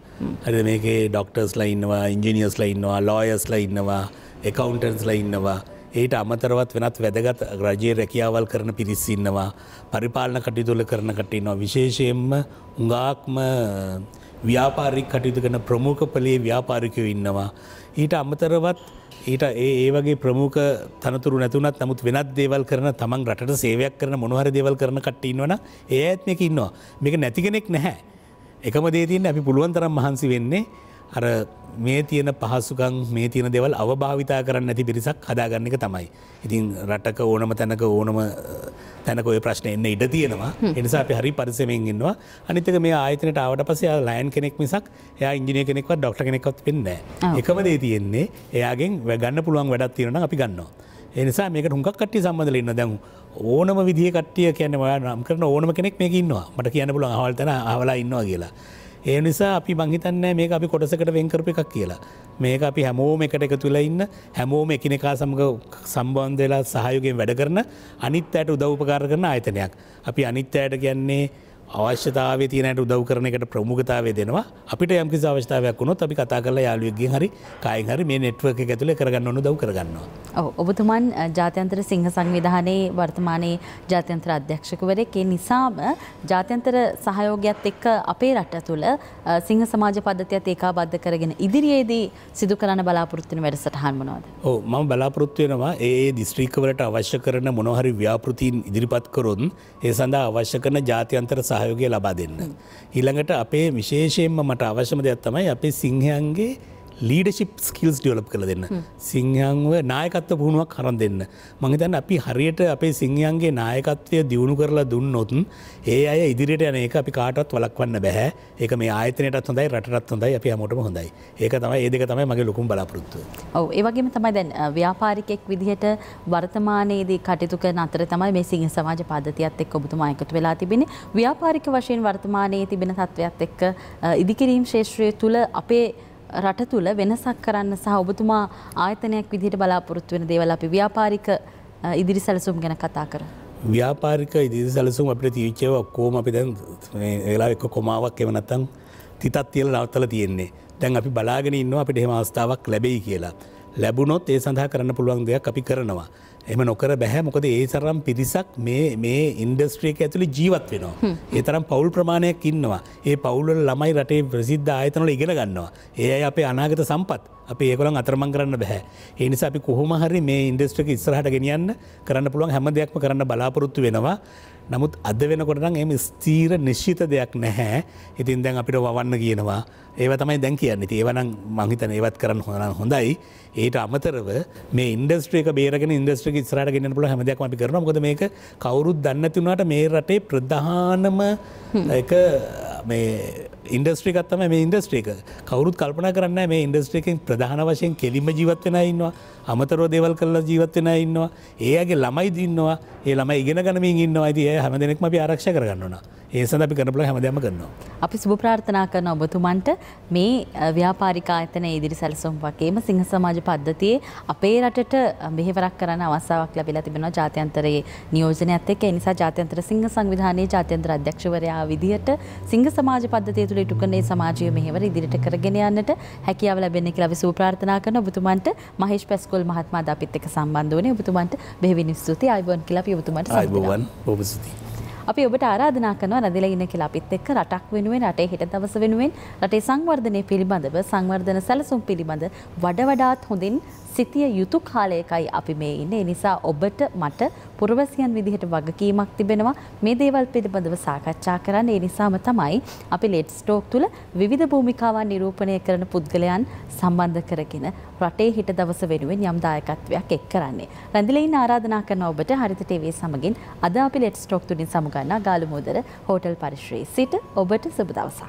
හරි මේකේ ඩොක්ටර්ස්ලා ඉන්නවා ඉංජිනියස්ලා ඉන්නවා ලෝයස්ලා ඉන්නවා එකකවුන්ටන්ස්ලා ඉන්නවා ඒට අමතරවත් වෙනත් වැදගත් රජයේ රැකියාවල් කරන පිරිස්සින්නවා පරිපාලන කටයුතුල කරන කටින්නවා විශේෂයෙන්ම උඟාක්ම ව්‍යාපාරික කටයුතු කරන ප්‍රමුඛ පලේ ව්‍යාපාරිකයෝ ඉන්නවා ඊට අමතරවත් ඊට ඒ ඒ වගේ ප්‍රමුඛ තනතුරු නැතුනත් නමුත් වෙනත් දේවල් කරන තමන් රට සේවයක් කරන මොනහර දෙවල් කරන කට්ටඉන්නවන ඒ ඇත්මක ඉන්නවා මේක නැති කෙනෙක් නැහැ එකම දේතින් අපි පුළුවන්තරම් මහන්සි වෙන්නේ අර මේ තියෙන පහසුකං මේ තියෙන දෙවල් අවභාවිතා කරන්න ඇති පිරිසක් හදාගන්න එක තමයි. ඉතින් රටක ඕනම තැනක ඕනම තැනක ඔය ප්‍රශ්න එන්න ඉඩ තියෙනවා එනිසා අපි හරි පරිසමෙන් ඉන්නවා අනිතක මේ ආයතනට ආවට පසේ ලෑන් කෙනෙක් මිසක් එයා ඉංජිනය කෙනෙක්වත් ඩොක්ට කෙනෙක්වත් වෙන්න එකම දේ තියෙන්නේ එයාගෙන් වැගන්න පුළුවන් වැඩත් තියෙන අපි ගන්නවා. එනිසා මේක හුඟක් කට්ටිය සම්බඳල ඉන්න දැන් ඕනම විදිහ කට්ටිය කියන්නේ ඔයා නම් කරන ඕනම කෙනෙක් මේක ඉන්නවා මට කියන්න පුළුවන් අවල්තන අවලා ඉන්නවා කියලා. ඒ නිසා අපි මංහිතන්න මේ අපි කොටසකට වෙන්කරප එකක් කියලා. මේක අපි හැමෝම එකට එක තුළ ඉන්න හැමෝම එකනෙකා සමඟ සම්බන්ධලා සහයුගෙන් වැඩ කරන අනිත් ඇයට උදව්පකාර කරන ආයතනයක්. අපි අනිත් අයට කියන්නේ අවශ්‍යතාව තියනට උදව් කරන එකට ප්‍රමුගතාවය දෙනවා අපිට යම්කි අවස්ථාවයක් වුණොත් අපි කතා කරලා යාලුවක්ගෙන් හරි කායින් හරි මේ නෙට්වර්ක ඇතුළ කරගන්න ඕන දව් කරගන්නවා. ඔබතුමන් ජාත්‍යන්තර සිංහ සංවිධානයේ වර්තමානයේ ජාත්‍යන්තර අධ්‍යක්ෂකවරේ නිසාම ජාත්‍යන්තර සහයෝගයක්ත් එක්ක අපේ රට තුළ සිංහ සමාජ පද්ධතියත් ඒකා බද්ධ කරගෙන ඉදිරියේදී සිදු කරන බලාපොරත්තුන වැඩසටහන් වනවාද. ඕ මම බලාපොරොත්තුවෙනවා ඒ දිස්ත්‍රීකවලට අවශ්‍ය කරන මොනොහරි ව්‍යාපෘතින් ඉදිරිපත් කරුන් ඒ සඳහා අවශ්‍ය කරන ජාත්‍යන්තර සහ සහයෝගය ලබා දෙන්න. ඊළඟට අපේ විශේෂයෙන්ම මට අවශ්‍යම දෙයක් තමයි අපේ සිංහයන්ගේ ලීඩශිප් ස්කිල්ස් ඩියලප් කළ දෙන්න. සිංහංව නායකත්ව පුහුණුවක් කරන් දෙන්න. මඟ තැන් අපි හරියට අපේ සිංහයන්ගේ නායකත්වය දියුණු කරලා දුන්නොතුන් ඒ අය ඉදිරියට යන ඒක අපි කාටත් වලක්වන්න බැහැ ඒක මේ ආයතනයටත් හොඳයි රටත් හොඳයි අපි අමටම හොඳයි ඒක තමයි ඒදක තමයි මගේ ලොකුම් බලාපොරොත්තුව. ඔව ඒවගේම තමයි දැන් ව්‍යාපාරිකෙක් විදිහට වර්තමානයේදී කටයුතු කරන අතර තමයි මේ සිංහ සමාජ පද්ධතියත් එක් ඔබතුමා එකතු වෙලා තිබෙන ව්‍යාපාරික වශයෙන් වර්තමානයේ තිබෙන තත්ත්වයක් එක්ක ඉදිකිරීම් ශේෂත්‍රය තුළ අපේ රට තුළ වෙනසක් කරන්න සහ ඔබතුමා ආයතනයක් විදිහට බලාපොරොත්තු වෙන දේවල් අපි ව්‍යාපාරික ඉදිරි සැලසුම් ගැන කතා කර. ව්‍යාපාරික ඉදිරි සැලසුම් අපිට තීච්චව ඔක්කෝම අපි දැන් වෙලා එක්ක කොමාවක් එවනත්තන් තිතත් තියල නවත්තල තියෙන්නේ දැන් අපි බලාගෙන ඉන්නවා අපිට හෙම අවස්ථාවක් ලැබෙයි කියලා. ලැබුණොත් ඒ සඳහා කරන්න පුළුවන් දෙයක් අපි කරනවා. එම නොකර බැහැ මොකද ඒ තරම් පිරිසක් මේ ඉන්ඩස්ට්‍රියක ඇතුළි ජීවත් වෙනවා. ඒ තරම් පවුල් ප්‍රමාණයක් ඉන්නවා. ඒ පවුල්ල ළමයි රටේ ප්‍රසිද්ධ ආයතනල ඉගෙන ගන්නවා. ඒ අයි අපේ අනාගත සම්පත් අප ඒකොළන් අතරමං කරන්න බැහැ. ඒ නිසා අපි කොහොමහරි මේ ඉන්ඩස්ට්‍රික ඉස්රහට ගෙනියන්න කරන්න පුළුවන් හැම දෙයක්ම කරන්න බලාපොරොත්තු වෙනවා. නමුත් අද වෙනකොටනම් එම ස්තීර නිශ්ෂිත දෙයක් නැහැ ඉතින් දැන් අපිට වවන්න කියනවා ඒව තමයි දැන් කියන්න ඒවනම් මංහිතන ඒවත් කරන්න හොන හොඳයි ඒට අමතරව මේ ඉන්ඩස්ට්‍රේක බේරගෙන ඉන්දස්ට්‍රක ස්රට ගෙනන පුල හැමදයක් අපි කරන ොද මේක කවුරුත් දන්නතිවුණට මේ රටේ ප්‍රධානම එක මේ ඉන්ඩස්ට්‍රිකත්තම මේ ඉන්ඩස්ට්‍රේක කවරුත් කල්පන කරන්න මේ ඉන්ඩස්ට්‍රේකෙන් ප්‍රධාන වශයෙන් කෙලිම ජීවත්වෙන ඉන්නවා අමතරෝ දේවල් කරලා ජීවත්වෙන ඉන්නවා ඒගේ ළමයි දින්නවා ඒ ළම ඉගෙන ගනමින් ඉන්නවා අයිතිය හැම දෙනෙක්ම අපි ආරක්ෂ කරගන්නවා ඒ සඳ අපි කරපල හැමදම කරනවා. අපි සුභ ප්‍රාර්ථනා කරන ඔබතුමන්ට මේ ව්‍යාපාරිකා එතන ඉදිරි සැලසුම් වගේම සිංහ සමාජ පද්ධතියේ අපේ රටට මෙහෙවරක් කරන්න අවස්සාවක් ලැබිලා තිබෙනවා ජාත්‍යන්තරයේ නියෝජනයත් එක්ක ඒ නිසා ජාත්‍යන්තර සිංහ සංවිධානයේ ජාත්‍යන්තර අධ්‍යක්ෂවරයා විදිහට සිංහ සමාජ පද්ධතිය තුළ ඉටු කරන සමාජීය මෙහෙවර ඉදිරියට කරගෙන යන්නට හැකියාව ලැබෙන්නේ කියලා අපි සූ ප්‍රාර්ථනා කරන ඔබතුමන්ට මහේෂ් පැස්කොල් මහත්මයා ද අපිත් එක්ක සම්බන්ධ වුණේ ඔබතුමන්ට බෙහෙවින් ස්තුතියි අයිබෝන් කියලා අපි ඔබතුමන්ට අයිබෝන් ඔබ ස්තුතියි අපි ඔබට ආරාධනා කරනවා රැඳිලා ඉන්න කියලා අපිත් එක්ක රටක් වෙනුවෙන් රටේ හිට දවස වෙනුවෙන් රටේ සංවර්ධනය පිළිබඳව සංවර්ධන සැලසුම් පිළිබඳ වඩ වඩාත් හොඳින් සිතිය යුතු කාලයකයි අපි මේ ඉන්නේ. ඒ නිසා ඔබට මට පුරවැසියන් විදිහට වගකීමක් තිබෙනවා මේ දේවල් පිළිබඳව සාකච්ඡා කරන්න. ඒ නිසාම තමයි අපි ලෙට්ස් ටෝක් තුල විවිධ භූමිකාවන් නිරූපණය කරන පුද්ගලයන් සම්බන්ධ කරගෙන රටේ හිට දවස වෙනුවෙන් යම් දායකත්වයක් එක් කරන්නේ. රැඳිලෙයින් ආරාධනා කරන ඔබට හරිත ටීවී සමගින් අද අපි ලෙට්ස් ටෝක් තුලින් සමුගන්නා ගාලු මුදල හෝටල් පරිශ්‍රයේ සිට ඔබට සුබ දවසක්.